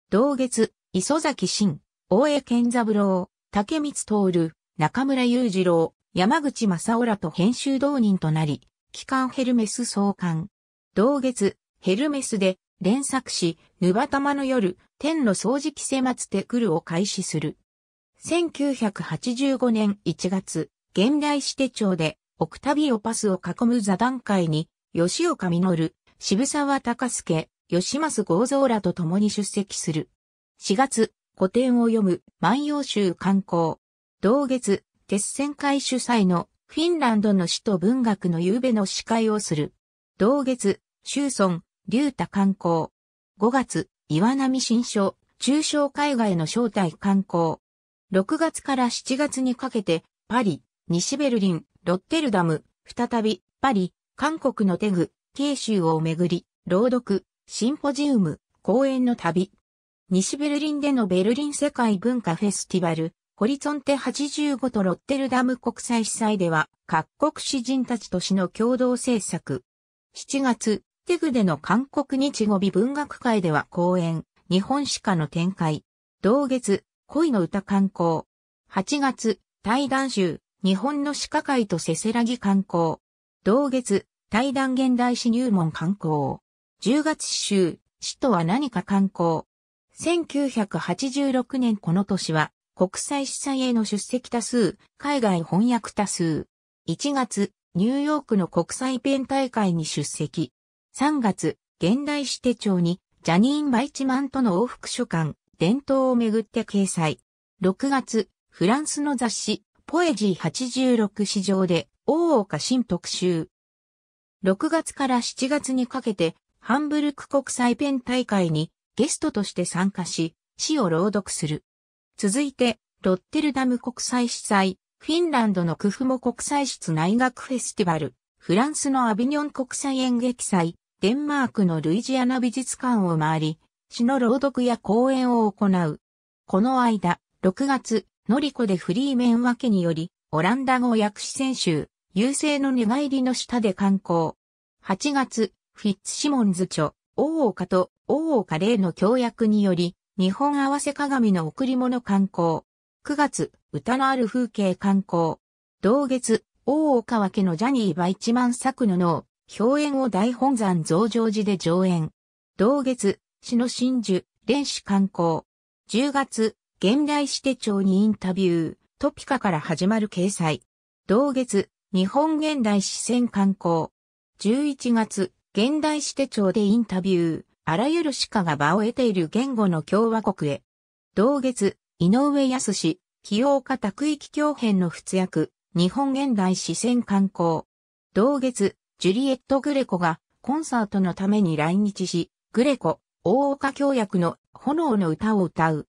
同月、磯崎慎、大江健三郎、竹光徹、中村雄二郎、山口正夫らと編集同人となり、機関ヘルメス創刊。同月、ヘルメスで連作し、ヌバタマの夜、天の掃除機迫つてくるを開始する。1985年1月、現代史手帳で、オクタビオパスを囲む座談会に、吉岡実、渋沢隆介、吉松豪蔵らと共に出席する。4月、古典を読む万葉集刊行。同月、鉄線会主催のフィンランドの首都文学の夕べの司会をする。同月、周村、竜太観光。5月、岩波新書、中小海外の招待観光。6月から7月にかけて、パリ、西ベルリン、ロッテルダム、再び、パリ、韓国のテグ、慶州を巡り、朗読、シンポジウム、公演の旅。西ベルリンでのベルリン世界文化フェスティバル、ホリゾンテ85とロッテルダム国際司祭では、各国詩人たちと詩の共同制作。7月、テグでの韓国日語美文学会では講演、日本史家の展開。同月、恋の歌観光。8月、対談集、日本の歯科会とせせらぎ観光。同月、対談現代史入門観光。10月集、死とは何か観光。1986年この年は、国際主催への出席多数、海外翻訳多数。1月、ニューヨークの国際ペン大会に出席。3月、現代史手帳に、ジャニーン・バイチマンとの往復書簡、伝統をめぐって掲載。6月、フランスの雑誌、ポエジー86市場で、大岡新特集。6月から7月にかけて、ハンブルク国際ペン大会にゲストとして参加し、詩を朗読する。続いて、ロッテルダム国際主催、フィンランドのクフモ国際室内学フェスティバル、フランスのアビニョン国際演劇祭、デンマークのルイジアナ美術館を回り、詩の朗読や講演を行う。この間、6月、ノリコでフリーメン分けにより、オランダ語訳詞選集、優勢の寝返りの下で観光。8月、フィッツシモンズ著、大岡と大岡霊の協約により、日本合わせ鏡の贈り物観光。9月、歌のある風景観光。同月、大岡分けのジャニーバ一万作の脳、表演を大本山増上寺で上演。同月、詩の真珠、連子観光。10月、現代史手帳にインタビュー、トピカから始まる掲載。同月、日本現代史線観光。11月、現代史手帳でインタビュー、あらゆる歯科が場を得ている言語の共和国へ。同月、井上康氏、清岡家拓域教編の仏訳、日本現代視線観光。同月、ジュリエット・グレコがコンサートのために来日し、グレコ、大岡教役の炎の歌を歌う。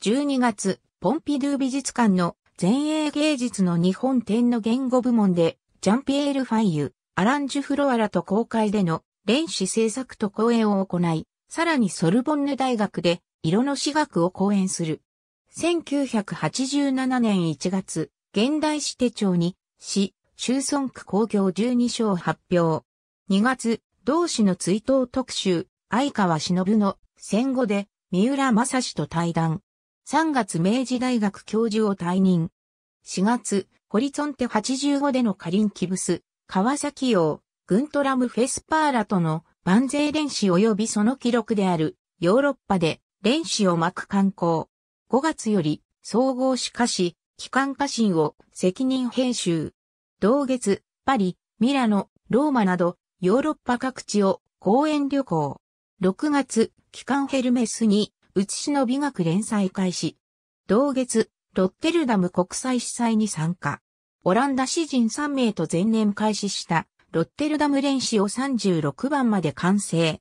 12月、ポンピドゥ美術館の前衛芸術の日本展の言語部門で、ジャンピエール・ファイユ、アランジュ・フロアラと公開での連子制作と講演を行い、さらにソルボンヌ大学で色の史学を講演する。1987年1月、現代史手帳に、詩、周村区工業12章発表。2月、同志の追悼特集、相川忍の戦後で三浦正史と対談。3月明治大学教授を退任。4月、ホリゾンテ85でのカリンキブス、川崎洋、グントラム・フェスパーラとの万税練習及びその記録であるヨーロッパで練習を巻く観光。5月より総合史化し、機関家臣を責任編集。同月、パリ、ミラノ、ローマなどヨーロッパ各地を公園旅行。6月、機関ヘルメスに写しの美学連載開始。同月、ロッテルダム国際司祭に参加。オランダ詩人3名と前年開始したロッテルダム連習を36番まで完成。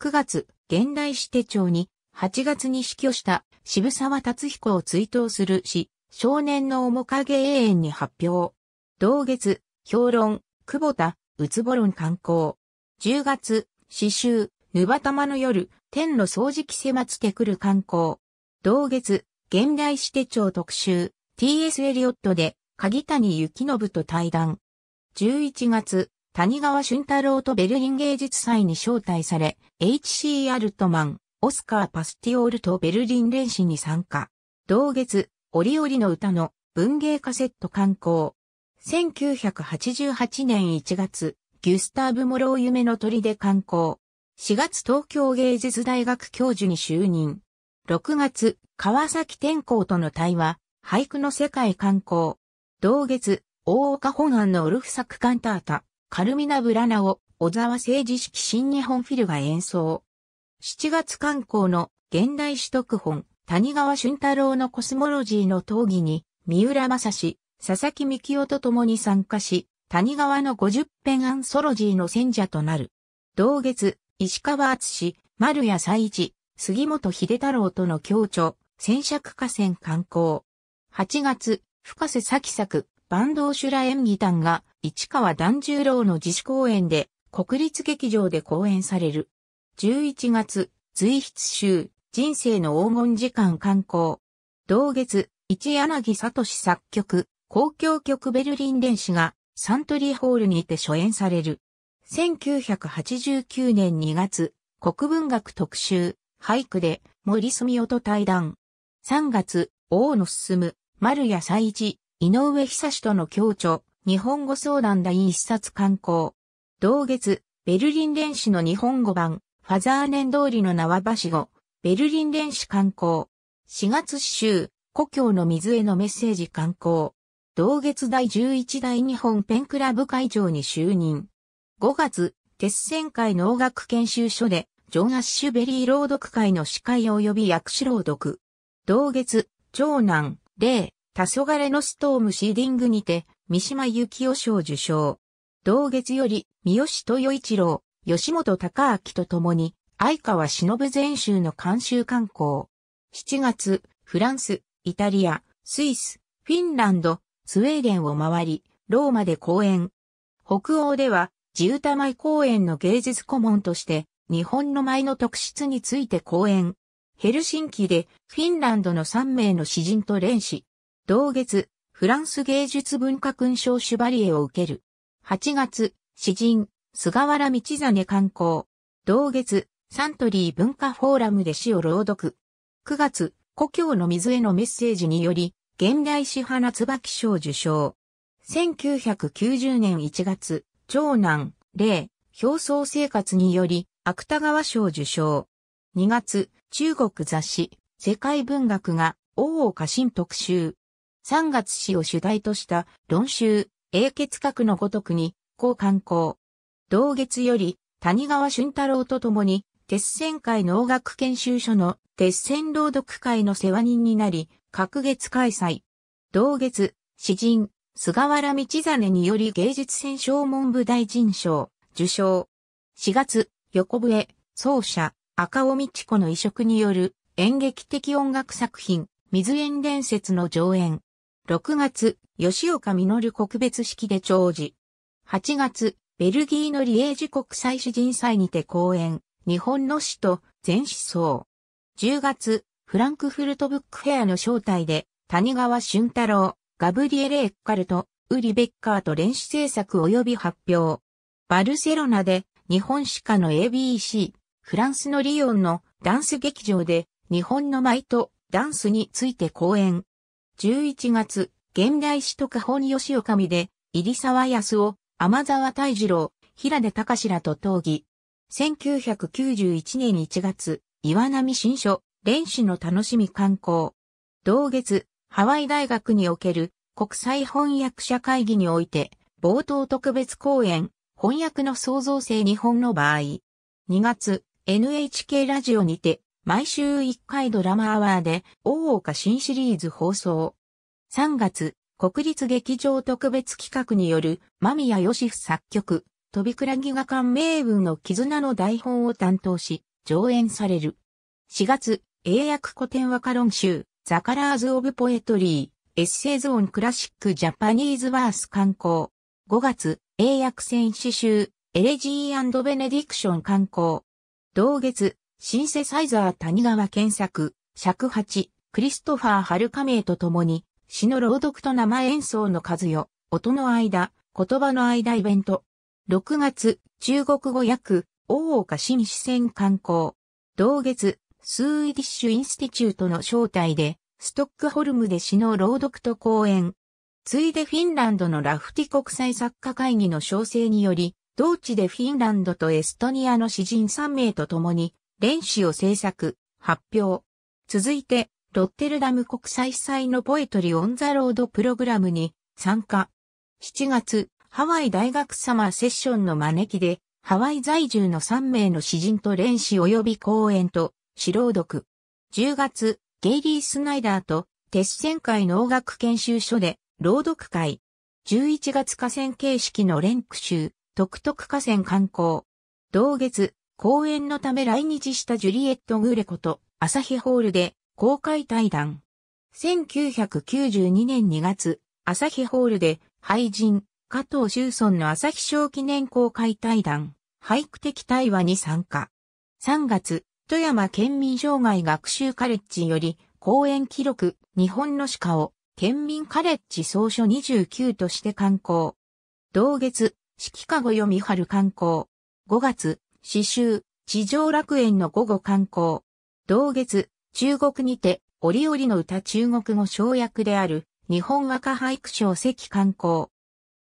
9月、現代史手帳に、8月に死去した渋沢達彦を追悼するし、少年の面影永遠に発表。同月、評論、久保田、うつぼ論観光。10月、詩集、ぬばたまの夜、天の掃除機迫ってくる観光。同月、現代史手帳特集、TS エリオットで、鍵谷幸信と対談。11月、谷川俊太郎とベルリン芸術祭に招待され、H.C. アルトマン、オスカー・パスティオールとベルリン連史に参加。同月、折々の歌の文芸カセット刊行。1988年1月、ギュスターブ・モロー夢の鳥で刊行。4月東京芸術大学教授に就任。6月、川崎天候との対話、俳句の世界観光。同月、大岡本案のウルフ作カンタータ。カルミナ・ブラナを小沢政治式新日本フィルが演奏。7月刊行の現代取得本、谷川俊太郎のコスモロジーの討議に、三浦正史、佐々木幹夫と共に参加し、谷川の50編アンソロジーの選者となる。同月、石川敦丸谷才一、杉本秀太郎との協調、戦尺河川観光。8月、深瀬咲作、坂東修羅演技団が、市川團十郎の自主公演で、国立劇場で公演される。11月、随筆集、人生の黄金時間観光。同月、一柳聡作曲、公共曲ベルリン電子が、サントリーホールにて初演される。1989年2月、国文学特集、俳句で森住夫と対談。3月、大野進、丸谷祭一、井上久志との共著、日本語相談第一冊刊行。同月、ベルリン電子の日本語版、ファザーネン通りの縄橋語、ベルリン電子刊行。4月詩集、故郷の水へのメッセージ刊行。同月第11代日本ペンクラブ会長に就任。5月、鉄線会農学研修所で、ジョン・アッシュベリー朗読会の司会及び薬師朗読。同月、長男、レイ、黄昏のストームシーディングにて、三島由紀夫賞受賞。同月より、三好豊一郎、吉本高明と共に、相川忍全集の監修観光。7月、フランス、イタリア、スイス、フィンランド、スウェーデンを回り、ローマで公演。北欧では、地歌舞公演の芸術顧問として、日本の舞の特質について公演。ヘルシンキで、フィンランドの3名の詩人と連詩。同月、フランス芸術文化勲章シュバリエを受ける。8月、詩人、菅原道真観光。同月、サントリー文化フォーラムで詩を朗読。9月、故郷の水へのメッセージにより、現代詩花椿賞受賞。1990年1月、長男、霊、表層生活により、芥川賞受賞。2月、中国雑誌、世界文学が、王岡新特集。三月氏を主題とした論集、英傑閣のごとくに、こう刊行。同月より、谷川俊太郎と共に、鉄線会農学研修所の鉄線朗読会の世話人になり、各月開催。同月、詩人、菅原道真により芸術戦奨文部大臣賞、受賞。4月、横笛、奏者、赤尾道子の移植による演劇的音楽作品、水園伝説の上演。6月、吉岡実告別式で長寿。8月、ベルギーのリエージ国際詩人祭にて講演、日本の詩と全思想。10月、フランクフルトブックフェアの招待で、谷川俊太郎、ガブリエレ・エッカルト、ウリ・ベッカーと練習制作及び発表。バルセロナで、日本史家の ABC、フランスのリヨンのダンス劇場で、日本の舞とダンスについて講演。11月、現代史とか本吉岡見で、入沢康夫、天沢大二郎、平出隆らと討議。1991年1月、岩波新書、連習の楽しみ観光。同月、ハワイ大学における国際翻訳者会議において、冒頭特別講演、翻訳の創造性日本の場合。2月、NHK ラジオにて、毎週1回ドラマアワーで、大岡新シリーズ放送。3月、国立劇場特別企画による、間宮義夫作曲、飛びくらぎが官名文の絆の台本を担当し、上演される。4月、英訳古典和歌論集、ザカラーズ・オブ・ポエトリー、エッセイズ・オン・クラシック・ジャパニーズ・バース観光。5月、英訳戦詩集、エレジーベネディクション観光。同月、シンセサイザー谷川検索、尺八、クリストファー・ハルカ名と共に、詩の朗読と生演奏の数よ、音の間、言葉の間イベント。6月、中国語訳、大岡新四川観光。同月、スーイディッシュ・インスティチュートの招待で、ストックホルムで詩の朗読と講演。ついでフィンランドのラフティ国際作家会議の招請により、同地でフィンランドとエストニアの詩人3名と共に、練習を制作、発表。続いて、ロッテルダム国際祭のポエトリオンザロードプログラムに参加。7月、ハワイ大学サマーセッションの招きで、ハワイ在住の3名の詩人と練習及び講演と、指朗読。10月、ゲイリー・スナイダーと、鉄線会農学研修所で、朗読会。11月河川形式の連句集、独特河川観光。同月、講演のため来日したジュリエット・グレコと、朝日ホールで公開対談。1992年2月、朝日ホールで俳人、加藤周村の朝日賞記念公開対談、俳句的対話に参加。3月、富山県民障害学習カレッジより、講演記録、日本の鹿を、県民カレッジ総書29として刊行。同月、四季かご読み春刊行。5月、詩集、地上楽園の午後観光。同月、中国にて、折々の歌中国語省役である、日本歌俳句賞席観光。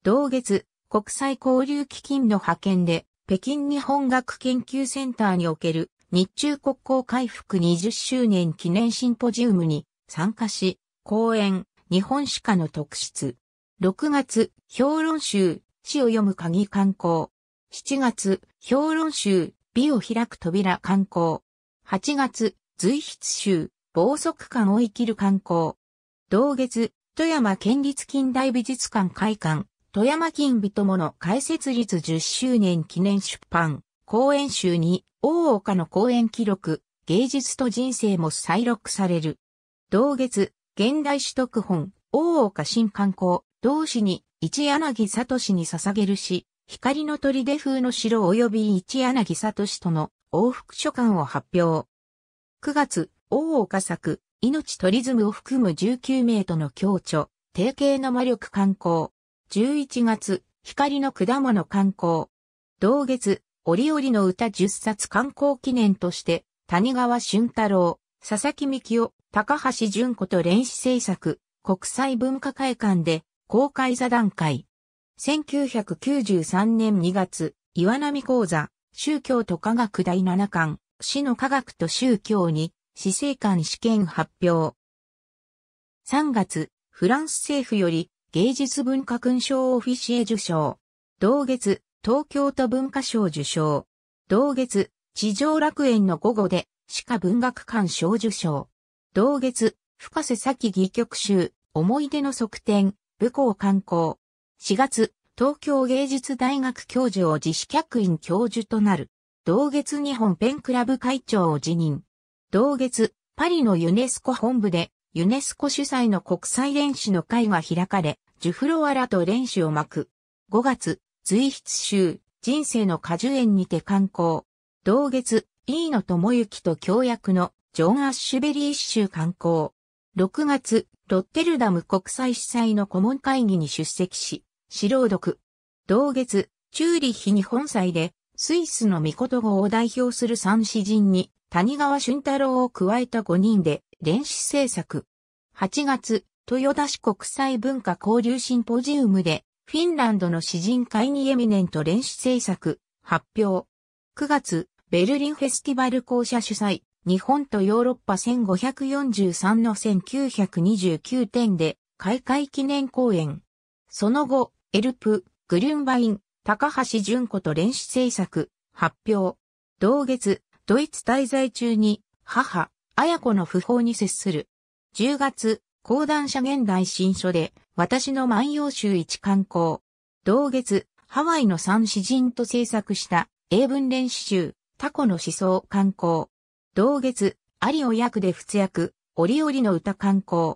同月、国際交流基金の派遣で、北京日本学研究センターにおける、日中国交回復20周年記念シンポジウムに参加し、講演、日本史家の特質。6月、評論集、詩を読む鍵観光。7月、評論集、美を開く扉観光。8月、随筆集、暴速感を生きる観光。同月、富山県立近代美術館会館、富山金美友の開設率10周年記念出版、講演集に、大岡の講演記録、芸術と人生も再録される。同月、現代取得本、大岡新観光、同市に、一柳聡に捧げるし、光の砦風の城及び一柳里氏との往復書簡を発表。9月、大岡作、命トリズムを含む19名との共著、定型の魔力観光。11月、光の果物観光。同月、折々の歌10冊観光記念として、谷川俊太郎、佐々木幹夫、高橋淳子と連詩制作、国際文化会館で公開座談会。1993年2月、岩波講座、宗教と科学第7巻、死の科学と宗教に、死生観試験発表。3月、フランス政府より芸術文化勲章オフィシエ受賞。同月、東京都文化賞受賞。同月、地上楽園の午後で、歯科文学館賞受賞。同月、深瀬咲戯曲集、思い出の側転、武功観光。4月、東京芸術大学教授を自主客員教授となる。同月日本ペンクラブ会長を辞任。同月、パリのユネスコ本部で、ユネスコ主催の国際練習の会が開かれ、ジュフロアラと練習を巻く。5月、随筆集、人生の果樹園にて観光。同月、飯野智之と協約のジョン・アッシュベリー一観光。行。6月、ロッテルダム国際主催の顧問会議に出席し、白朗読。同月、チューリッヒ日本祭で、スイスの御事語を代表する三詩人に、谷川俊太郎を加えた5人で、電子制作。8月、豊田市国際文化交流シンポジウムで、フィンランドの詩人会にエミネント電子制作、発表。9月、ベルリンフェスティバル校舎主催、日本とヨーロッパ1543の1929点で、開会記念公演。その後、エルプ、グリュンバイン、高橋純子と連習制作、発表。同月、ドイツ滞在中に、母、綾子の訃報に接する。10月、講談社現代新書で、私の万葉集一観光。同月、ハワイの三詩人と制作した英文練習集、タコの思想観光。同月、アリオ役で仏役、折々の歌観光。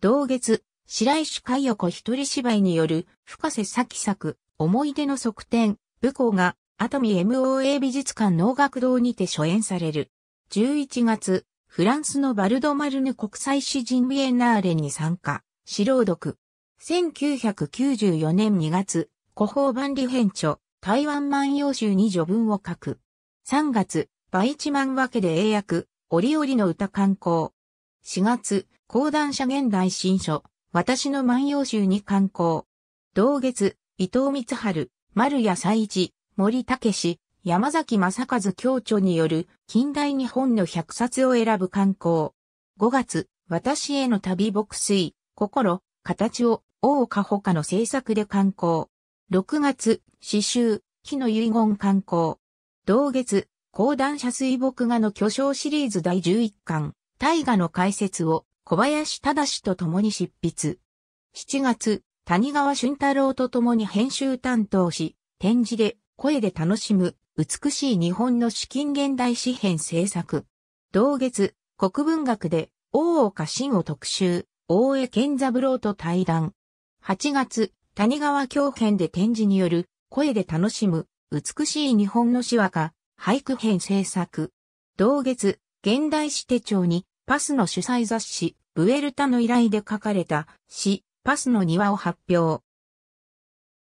同月、白石海横一人芝居による深瀬咲作、思い出の側転、武功が熱海 MOA 美術館能楽堂にて初演される。11月、フランスのバルドマルヌ国際詩人ビエンナーレに参加、詩朗読。1994年2月、古法万里編著、台湾万葉集に序文を書く。3月、バイチマン分けで英訳、折々の歌観光。4月、講談社現代新書、私の万葉集に刊行。同月、伊藤光春、丸谷斎一、森武山崎正和教著による近代日本の百冊を選ぶ刊行。5月、私への旅牧水、心、形を、大岡ほかの制作で刊行。6月、詩集、木の遺言刊行。同月、講談社水墨画の巨匠シリーズ第11巻、大河の解説を、小林忠と共に執筆。7月、谷川俊太郎と共に編集担当し、展示で声で楽しむ美しい日本の資金現代詩編制作。同月、国文学で大岡新を特集、大江健三郎と対談。8月、谷川京編で展示による声で楽しむ美しい日本の詩和歌、俳句編制作。同月、現代史手帳にパスの主催雑誌、ブエルタの依頼で書かれた詩、パスの庭を発表。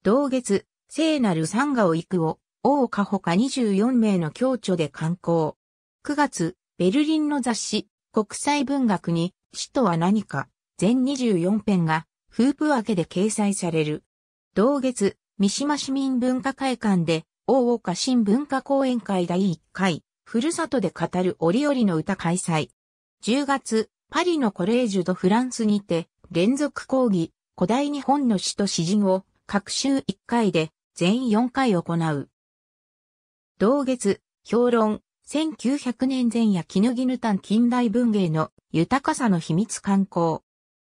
同月、聖なるン河を行くを、大岡ほか24名の共著で刊行。9月、ベルリンの雑誌、国際文学に、詩とは何か、全24編が、フープ分けで掲載される。同月、三島市民文化会館で、大岡新文化講演会第1回、ふるさとで語る折々の歌開催。10月、パリのコレージュ・ド・フランスにて、連続講義、古代日本の詩と詩人を、各週1回で、全4回行う。同月、評論、1900年前夜絹絹炭近代文芸の豊かさの秘密観光。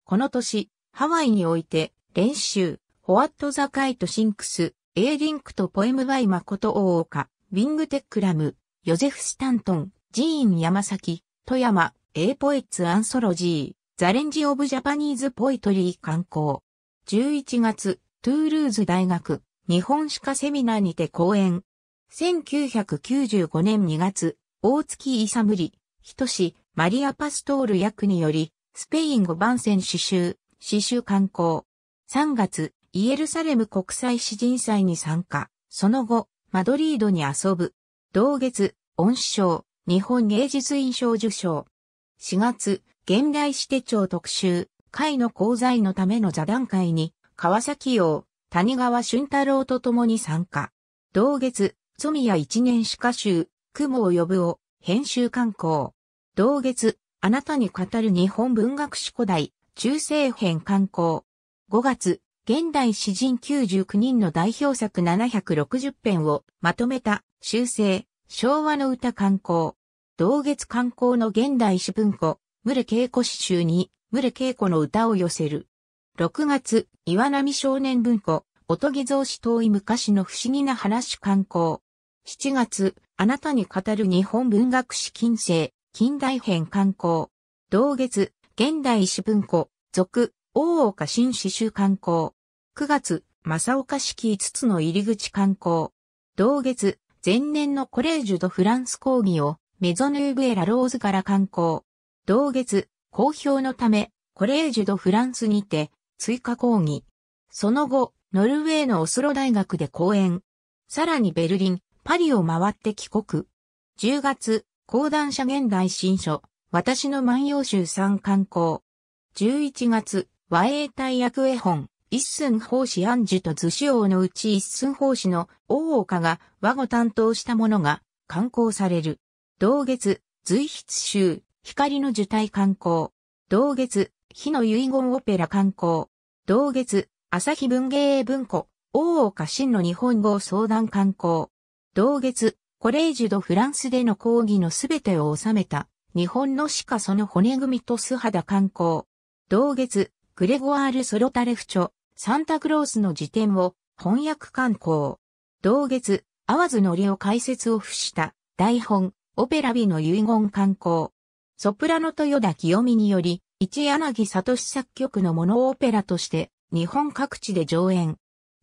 この年、ハワイにおいて、練習、ホワットザカイトシンクス、エーリンクとポエムバイマオ大岡、ウィングテックラム、ヨゼフ・スタントン、ジーン・山崎、富山、A ポイッツアンソロジー、ザレンジオブジャパニーズポイトリー観光。11月、トゥールーズ大学、日本歯科セミナーにて講演。1995年2月、大月イサムリ、ヒトシ、マリア・パストール役により、スペイン語番宣刺繍、刺繍観光。3月、イエルサレム国際詩人祭に参加。その後、マドリードに遊ぶ。同月、恩賞、日本芸術院賞受賞。4月、現代史手帳特集、会の功罪のための座談会に、川崎洋、谷川俊太郎と共に参加。同月、富谷一年史歌集、雲を呼ぶを、編集刊行。同月、あなたに語る日本文学史古代、中世編刊行。5月、現代詩人99人の代表作760編をまとめた、修正、昭和の歌刊行。同月刊行の現代史文庫、れ稽子詩集に、れ稽子の歌を寄せる。6月、岩波少年文庫、おとぎ造詞遠い昔の不思議な話刊行。7月、あなたに語る日本文学史近世、近代編刊行。同月、現代史文庫、俗、大岡新詩集刊行。9月、正岡式5つの入り口刊行。同月、前年のコレージュドフランス講義をメゾヌーブエラローズから観光。同月、公表のため、コレージュドフランスにて、追加講義。その後、ノルウェーのオスロ大学で講演。さらにベルリン、パリを回って帰国。10月、講談社現代新書、私の万葉集三観光。11月、和英大役絵本、一寸法師安寿と図子王のうち一寸法師の大岡が和語担当したものが刊行される。同月、随筆集、光の受胎観光。同月、火の遺言オペラ観光。同月、朝日文芸文庫、大岡真の日本語相談観光。同月、コレージュドフランスでの講義のすべてを収めた、日本の鹿その骨組みと素肌観光。同月、グレゴアール・ソロタレフ著、サンタクロースの辞典を翻訳観光。同月、淡津のりを解説を付した、台本、オペラ美の遺言観光。ソプラノ豊田清美により、一柳聡作曲のモノオペラとして、日本各地で上演。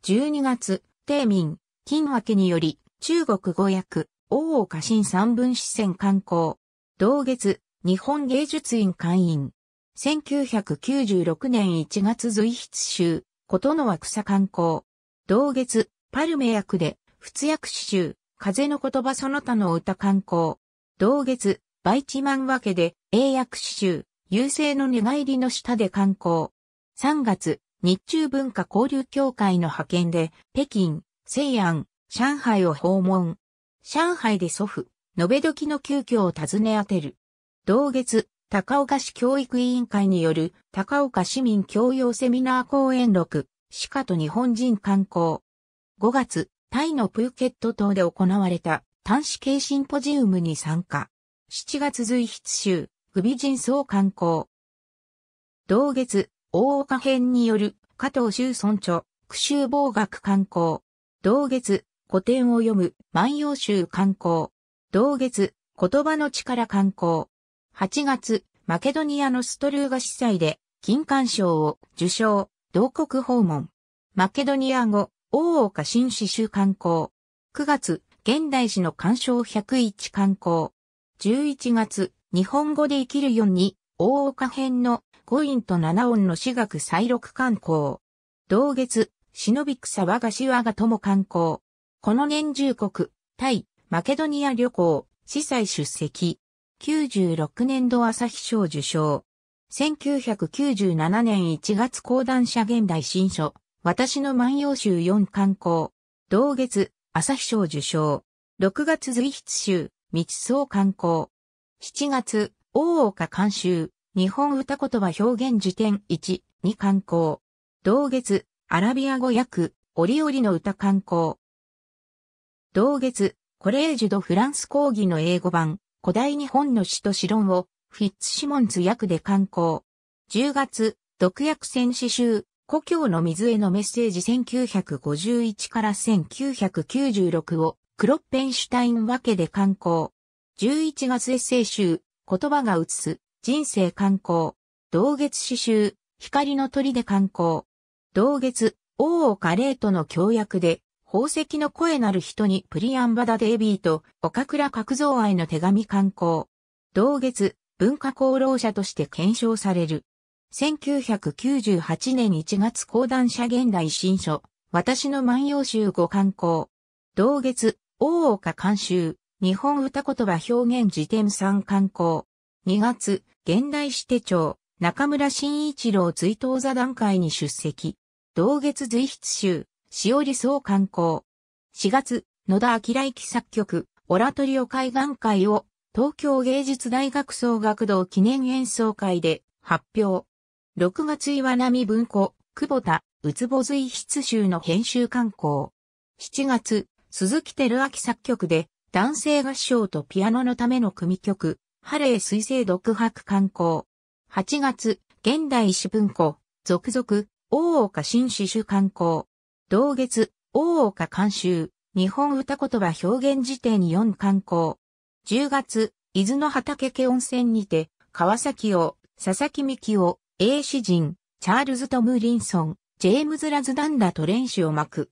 12月、帝民、金明により、中国語訳、大岡新三文四川観光。同月、日本芸術院会員。1996年1月随筆集、ことのは草観光。同月、パルメ役で、仏訳詩集、風の言葉その他の歌観光。同月、バイチマン分けで英訳詩集、優勢の寝返りの下で観光。3月、日中文化交流協会の派遣で、北京、西安、上海を訪問。上海で祖父、延べ時の急遽を訪ね当てる。同月、高岡市教育委員会による高岡市民教養セミナー講演録、鹿と日本人観光。5月、タイのプーケット島で行われた単子系シンポジウムに参加。7月随筆集、グビジンスを観光。同月、大岡編による、加藤修村著、苦州防学観光。同月、古典を読む、万葉集観光。同月、言葉の力観光。8月、マケドニアのストルーガ司祭で、金冠賞を受賞、同国訪問。マケドニア語、大岡新詩集観光。9月、現代史の鑑賞101観光。11月、日本語で生きるように、大岡編の5音と7音の私学再録観光。同月、忍び草我が死我が友観光。この年中国、タイ、マケドニア旅行、司祭出席。96年度朝日賞受賞。1997年1月講談社現代新書、私の万葉集4刊行。同月、朝日賞受賞。6月随筆集、未知層観光。7月、大岡監修、日本歌言葉表現辞典1、2観光。同月、アラビア語訳、折々の歌観光。同月、コレージュド・フランス講義の英語版、古代日本の詩と詩論を、フィッツ・シモンズ訳で観光。10月、毒薬戦詩集、故郷の水へのメッセージ1951から1996をクロッペンシュタイン分けで観光。11月エッセイ集、言葉が映す、人生観光。同月詩集、光の鳥で観光。同月、大岡レートの協約で、宝石の声なる人にプリアンバダデイビーと、岡倉角蔵愛の手紙観光。同月、文化功労者として検証される。1998年1月講談社現代新書、私の万葉集五刊行。同月、大岡監修、日本歌言葉表現辞典三刊行。2月、現代史手帳、中村慎一郎追悼座談会に出席。同月随筆集、しおりそう刊行。4月、野田明之作曲、オラトリオ海岸会を、東京芸術大学総学堂記念演奏会で発表。6月岩波文庫、久保田、宇つぼ随筆集の編集刊行。7月、鈴木照明作曲で、男性合唱とピアノのための組曲、ハレー水星独白刊行。8月、現代史文庫、続々、大岡新詩集刊行。同月、大岡監修、日本歌言葉表現辞典4刊行。10月、伊豆の畑家温泉にて、川崎を、佐々木美希を、英詩人、チャールズ・トム・リンソン、ジェームズ・ラズ・ダンダ・トレンシオ・く。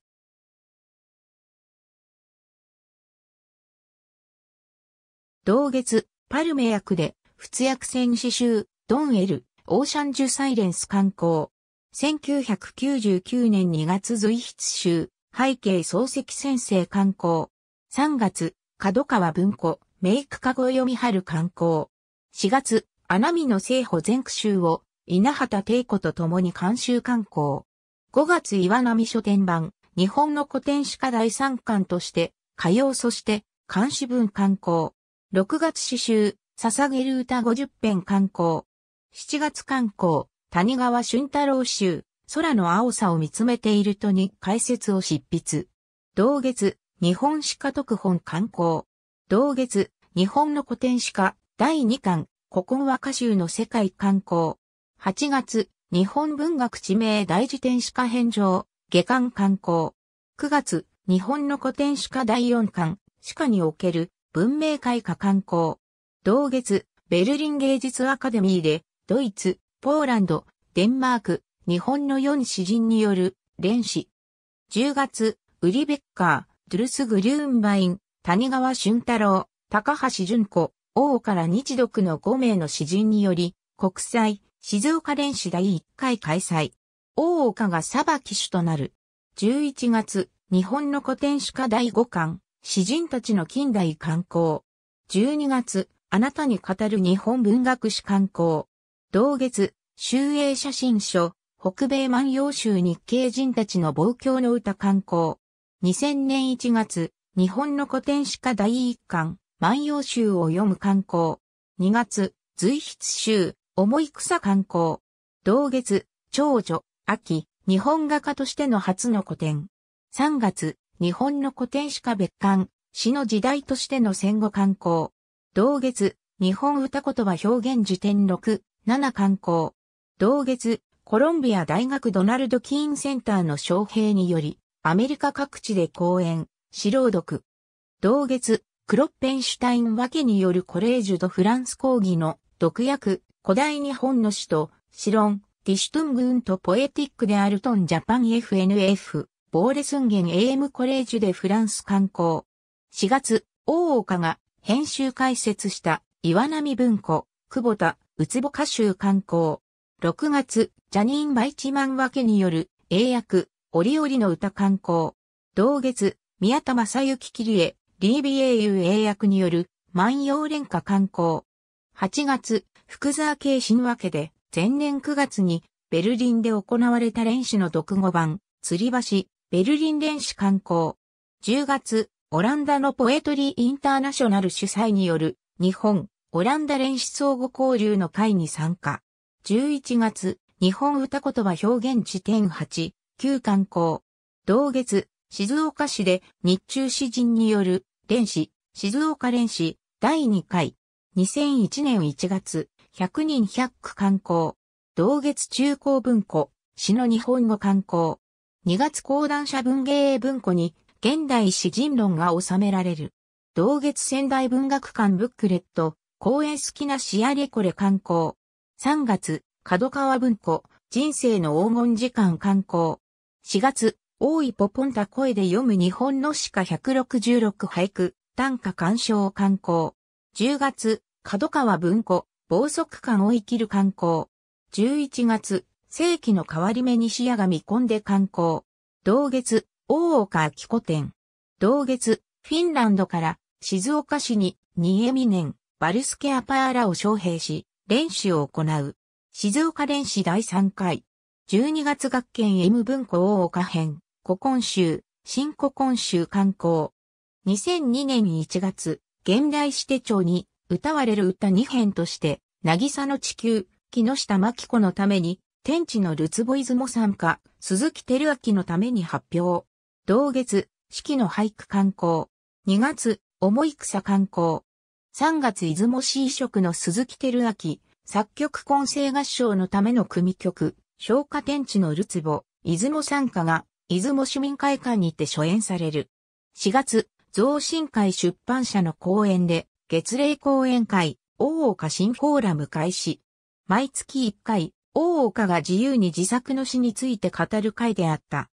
同月、パルメ役で、仏訳戦詩集、ドンエル、オーシャン・ジュ・サイレンス観光。1999年2月随筆集、背景漱石先生観光。3月、角川文庫、メイク籠読み春観光。4月、穴見の聖保全句集を稲畑帝子と共に監修刊行。5月岩波書店版、日本の古典史家第3巻として、歌謡そして、監視文刊行。6月詩集、捧げる歌50編刊行。7月刊行、谷川俊太郎集、空の青さを見つめているとに解説を執筆。同月、日本史家特本刊行。同月、日本の古典史家、第2巻、古今和歌集の世界刊行。8月、日本文学地名大辞典史家編上、下巻刊行。9月、日本の古典史家第4巻、史家における文明開化刊行。同月、ベルリン芸術アカデミーで、ドイツ、ポーランド、デンマーク、日本の4詩人による、連詩。10月、ウリベッカー、ドゥルス・グリューンバイン、谷川俊太郎、高橋淳子、王から日読の5名の詩人により、国際、静岡連市第1回開催。大岡が裁き主手となる。11月、日本の古典史家第5巻、詩人たちの近代観光。12月、あなたに語る日本文学史観光。同月、集英写真書、北米万葉集日系人たちの望郷の歌観光。2000年1月、日本の古典史家第1巻、万葉集を読む観光。2月、随筆集、重い草観光。同月、長女、秋、日本画家としての初の古典。3月、日本の古典史家別館、詩の時代としての戦後観光。同月、日本歌言葉表現辞典6、7観光。同月、コロンビア大学ドナルド・キーンセンターの招聘により、アメリカ各地で講演、詩朗読。同月、クロッペンシュタイン分けによるコレージュ・ド・フランス講義の毒薬、古代日本の首都、シロン、ディシュトゥングーンとポエティックでアルトンジャパン FNF、ボーレスンゲン AM コレージュでフランス観光。4月、大岡が編集解説した岩波文庫、久保田、ウつぼ歌集観光。6月、ジャニーン・バイチマン分けによる英訳、折リの歌観光。同月、宮田正幸リエ、リービエーユ英訳による万葉連歌観光。8月、福沢慶新分けで、前年9月にベルリンで行われた練習の読語版、吊り橋、ベルリン練習観光。10月、オランダのポエトリーインターナショナル主催による、日本、オランダ練習相互交流の会に参加。11月、日本歌言葉表現地点8、旧観光。同月、静岡市で日中詩人による、練習、静岡練習、第2回。2001年1月、百人百区観光。同月中高文庫、詩の日本語観光。2月講談社文芸文庫に、現代詩人論が収められる。同月仙台文学館ブックレット、公演好きな詩ア・レコレ観光。3月、角川文庫、人生の黄金時間観光。4月、大井ポポンタ声で読む日本の詩歌166俳句、短歌鑑賞観光。10月、角川文庫、暴速感を生きる観光。11月、世紀の変わり目に視野が見込んで観光。同月、大岡秋子店。同月、フィンランドから静岡市にニエミネン、バルスケアパーラを招聘し、練習を行う。静岡練習第3回。12月学研 M 文庫大岡編、古今集、新古今集観光。2002年1月、現代史手帳に歌われる歌2編として、渚の地球、木下真紀子のために、天地のるつぼ出雲参加、鈴木照明のために発表。同月、四季の俳句観光。2月、重い草観光。3月出雲市移植の鈴木照明、作曲混声合唱のための組曲、消化天地のるつぼ、出雲参加が、出雲市民会館にて初演される。4月、増進会出版社の講演で、月齢講演会、大岡新フォーラム開始。毎月1回、大岡が自由に自作の詩について語る会であった。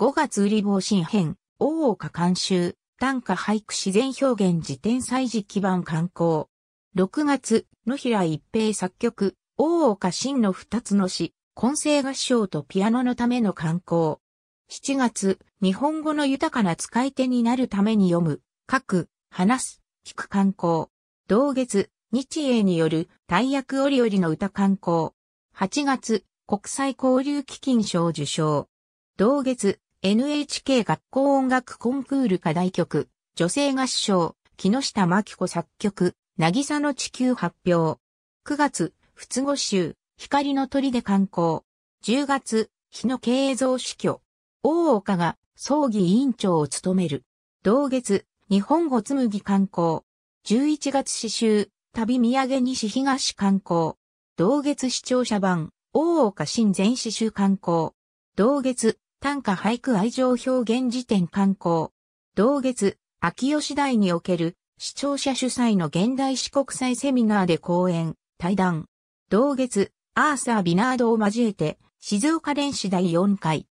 5月売り防新編、大岡監修、短歌俳句自然表現辞典祭事基盤刊行。6月、野平一平作曲、大岡新の2つの詩、混声合唱とピアノのための刊行。7月、日本語の豊かな使い手になるために読む、書く、話す、聞く観光。同月、日英による大役折々の歌観光。8月、国際交流基金賞受賞。同月、NHK 学校音楽コンクール課題曲、女性合唱、木下真紀子作曲、渚の地球発表。9月、仏語集、光の鳥で観光。10月、日野慶造死去。大岡が葬儀委員長を務める。同月、日本語紡ぎ観光。11月詩集、旅土産西東観光。同月視聴者版、大岡新全詩集観光。同月、短歌俳句愛情表現辞典観光。同月、秋吉台における視聴者主催の現代史国際セミナーで講演、対談。同月、アーサー・ビナードを交えて、静岡連市第4回。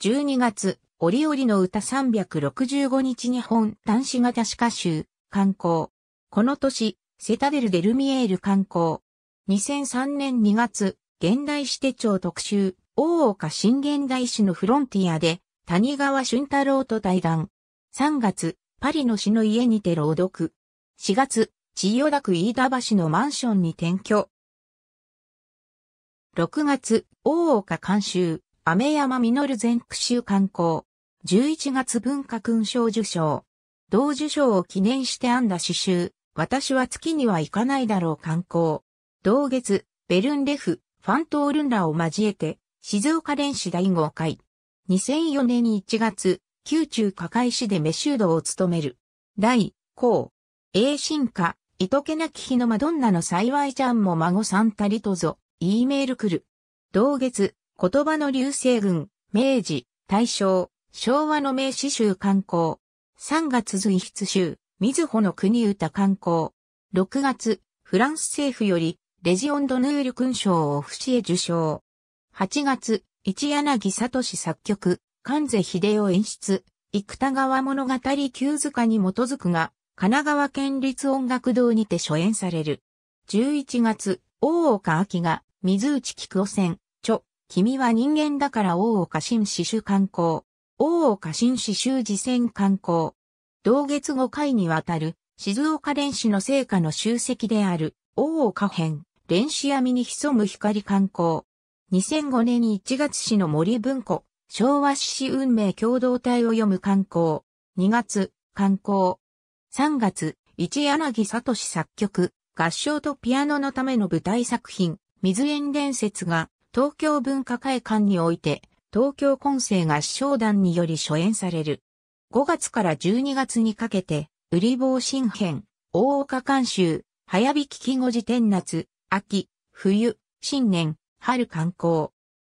12月、折々の歌365日日本男子型詩歌集、観光。この年、セタデル・デルミエール観光。2003年2月、現代史手帳特集、大岡新現代史のフロンティアで、谷川俊太郎と対談。3月、パリの詩の家にて朗読。4月、千代田区飯田橋のマンションに転居。6月、大岡監修、雨山実全区州観光。11月文化勲章受章。同受章を記念して編んだ詩集、私は月には行かないだろう観光。同月、ベルンレフ、ファントールンラを交えて、静岡連市第5回。2004年1月、宮中加海市でメシュードを務める。第、公、英進化、いとけなき日のマドンナの幸いちゃんも孫さんたりとぞ、E メール来る。同月、言葉の流星群、明治、大正、昭和の名詩集観光。3月随筆集、水穂の国歌観光。6月、フランス政府より、レジオンドヌール勲章を不死へ受賞。8月、一柳聡作曲、関瀬秀夫演出、生田川物語旧塚に基づくが、神奈川県立音楽堂にて初演される。11月、大岡明が、水内菊尾戦、著、君は人間だから大岡新詩集観光。大岡新詩集次戦観光。同月5回にわたる、静岡連史の成果の集積である、大岡編、連史闇に潜む光観光。2005年1月市の森文庫、昭和史運命共同体を読む観光。2月、観光。3月、一柳聡作曲、合唱とピアノのための舞台作品、水園伝説が、東京文化会館において、東京混声合唱団により初演される。5月から12月にかけて、ウリボウ新編、大岡監修、早引き季語辞典夏、秋、冬、新年、春観光。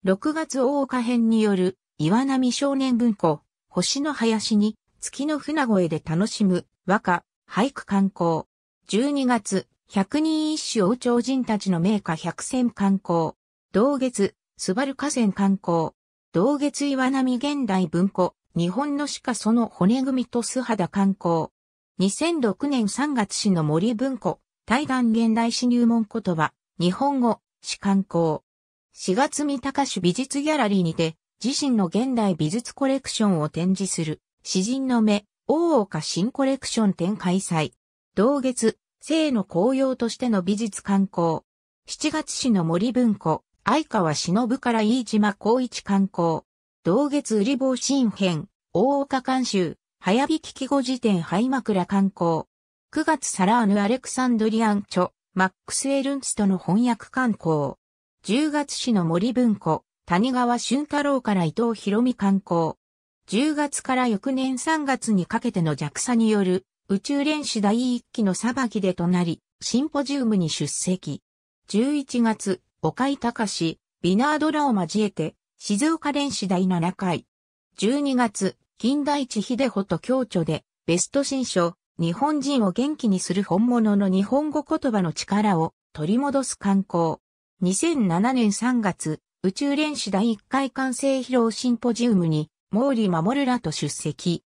6月大岡編による、岩波少年文庫、星の林に、月の船越えで楽しむ、和歌、俳句観光。12月、百人一首王朝人たちの名家百選観光。同月、スバル河川観光。同月岩波現代文庫、日本の鹿その骨組みと素肌観光。2006年3月市の森文庫、対岸現代史入門言葉、日本語、史観光。4月三鷹市美術ギャラリーにて、自身の現代美術コレクションを展示する、詩人の目、大岡新コレクション展開催。同月、生の紅葉としての美術観光。7月市の森文庫、相川忍から飯島光一観光。同月売り防新編、大岡監修、早引き記語辞典灰枕観光。9月サラーヌ・アレクサンドリアン・チョ、マックス・エルンストの翻訳観光。10月市の森文庫、谷川俊太郎から伊藤博美観光。10月から翌年3月にかけての弱さによる宇宙練習第1期の裁きでとなり、シンポジウムに出席。11月、岡井隆、ビナードラを交えて、静岡連市第7回。12月、近代地秀穂と共著で、ベスト新書、日本人を元気にする本物の日本語言葉の力を取り戻す観光。2007年3月、宇宙連市第1回完成披露シンポジウムに、毛利守らと出席。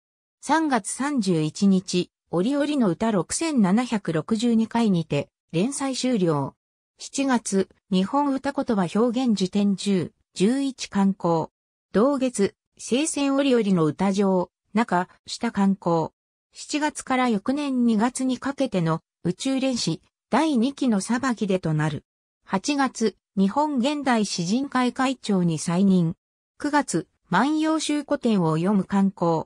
3月31日、折々の歌6762回にて、連載終了。7月、日本歌言葉表現受典10、11観光。同月、聖戦折々の歌場、中、下観光。7月から翌年2月にかけての宇宙連史第2期の裁きでとなる。8月、日本現代詩人会会長に再任。9月、万葉集古典を読む観光。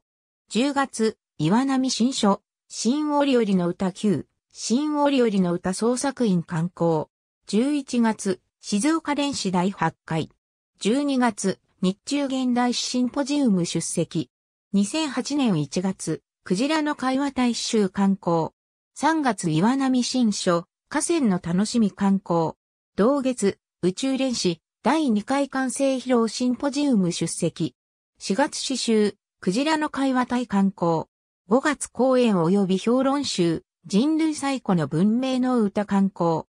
10月、岩波新書、新折々の歌9、新折々の歌創作員観光。11月、静岡連史第8回。12月、日中現代史シンポジウム出席。2008年1月、クジラの会話大衆観光。3月岩波新書、河川の楽しみ観光。同月、宇宙連史、第2回完成披露シンポジウム出席。4月詩集、クジラの会話対観光。5月公演及び評論集、人類最古の文明の歌観光。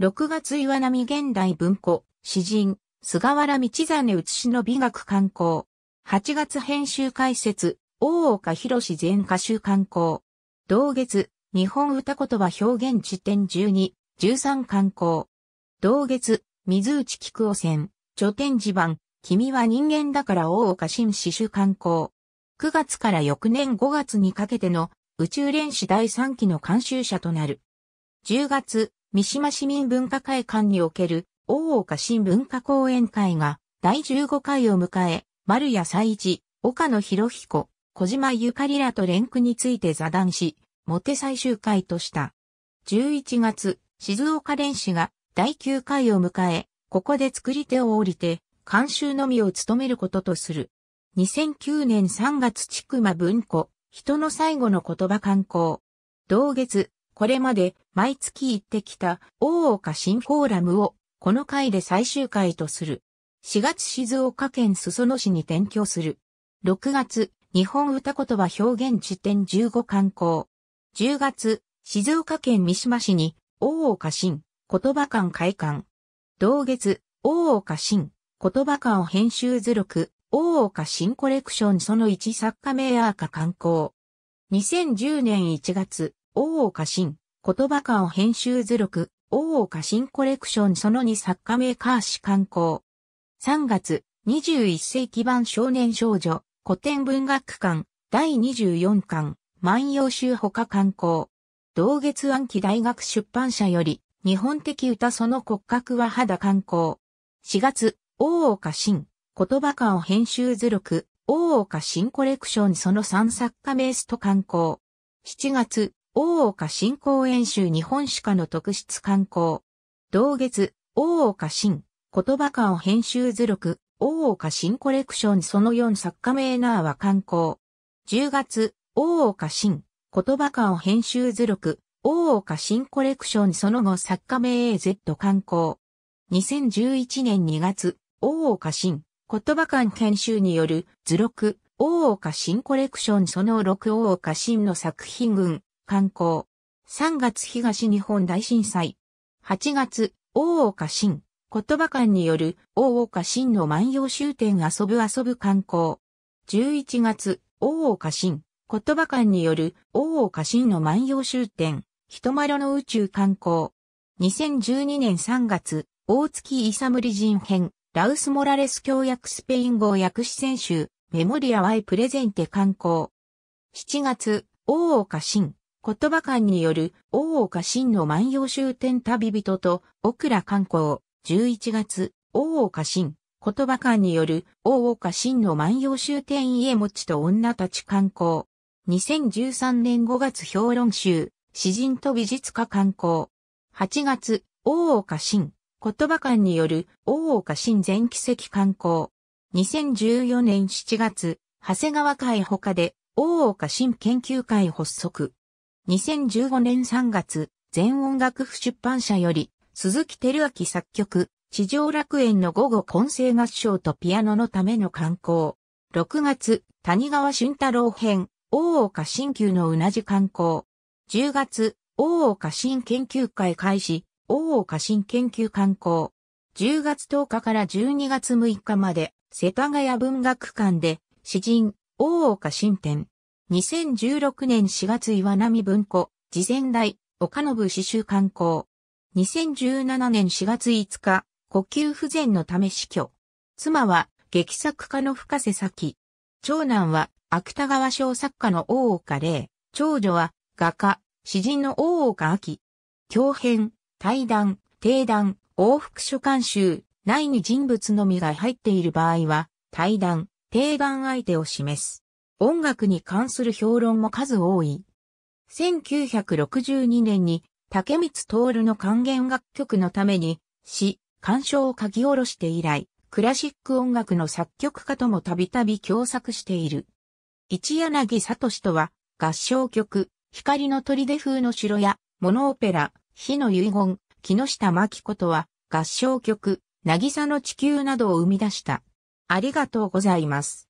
6月岩波現代文庫、詩人、菅原道真写しの美学刊行。8月編集解説、大岡博士全歌集刊行。同月、日本歌言葉表現地点12、13刊行。同月、水内菊汚染、著展地版、君は人間だから大岡新詩集刊行。9月から翌年5月にかけての宇宙連史第3期の監修者となる。10月、三島市民文化会館における大岡新文化講演会が第15回を迎え、丸谷才一、岡野博彦、小島ゆかりらと連句について座談し、モテ最終回とした。11月、静岡連氏が第9回を迎え、ここで作り手を降りて、監修のみを務めることとする。2009年3月千曲文庫、人の最後の言葉観光。同月、これまで毎月行ってきた大岡新フォーラムをこの回で最終回とする。4月静岡県裾野市に転居する。6月、日本歌言葉表現地点15観光。10月、静岡県三島市に、大岡新、言葉館開館。同月、大岡新、言葉館を編集図録、大岡新コレクションその1作家名アーカ観光。2010年1月、大岡新、言葉館を編集図録、大岡新コレクションその2作家名カーシ刊行。3月、21世紀版少年少女、古典文学館、第24巻、万葉集他刊行。同月暗記大学出版社より、日本的歌その骨格は肌刊行。4月、大岡新、言葉館を編集図録、大岡新コレクションその3作家名スト刊行。7月、大岡新公演集日本史家の特質刊行。同月、大岡新、言葉館を編集図録、大岡新コレクションその4作家名なーは刊行。10月、大岡新、言葉館を編集図録、大岡新コレクションその後作家名 AZ 刊行。2011年2月、大岡新、言葉館編集による図録、大岡新コレクションその6大岡新の作品群。観光。3月東日本大震災。8月、大岡新。言葉館による大岡新の万葉集展。遊ぶ遊ぶ観光。11月、大岡新。言葉館による大岡新の万葉集展。人丸の宇宙観光。2012年3月、大月イサムリ人編、ラウス・モラレス協約スペイン語訳詞選集、メモリア・ワイ・プレゼンテ観光。7月、大岡新。言葉間による大岡真の万葉集展旅人と、オクラ観光、11月、大岡真、言葉間による大岡真の万葉集展。家持ちと女たち観光。2013年5月評論集、詩人と美術家観光。8月、大岡真、言葉間による大岡真全奇跡観光。2014年7月、長谷川会他で大岡新研究会発足。2015年3月、全音楽譜出版社より、鈴木照明作曲、地上楽園の午後混声合唱とピアノのための観光。6月、谷川俊太郎編、大岡新旧のうなじ観光。10月、大岡新研究会開始、大岡新研究観光。10月10日から12月6日まで、世田谷文学館で、詩人、大岡新展、2016年4月岩波文庫、事前代、岡信詩集刊行。2017年4月5日、呼吸不全のため死去。妻は、劇作家の深瀬咲。長男は、芥川賞作家の大岡玲。長女は、画家、詩人の大岡明。狂編、対談、定談、往復書監集、内に人物のみが入っている場合は、対談、定談相手を示す。音楽に関する評論も数多い。1962年に竹光徹の還元楽曲のために詩、鑑賞を書き下ろして以来、クラシック音楽の作曲家ともたびたび共作している。一柳聡とは合唱曲、光の砦風の城や、モノオペラ、火の遺言、木下真紀子とは合唱曲、渚の地球などを生み出した。ありがとうございます。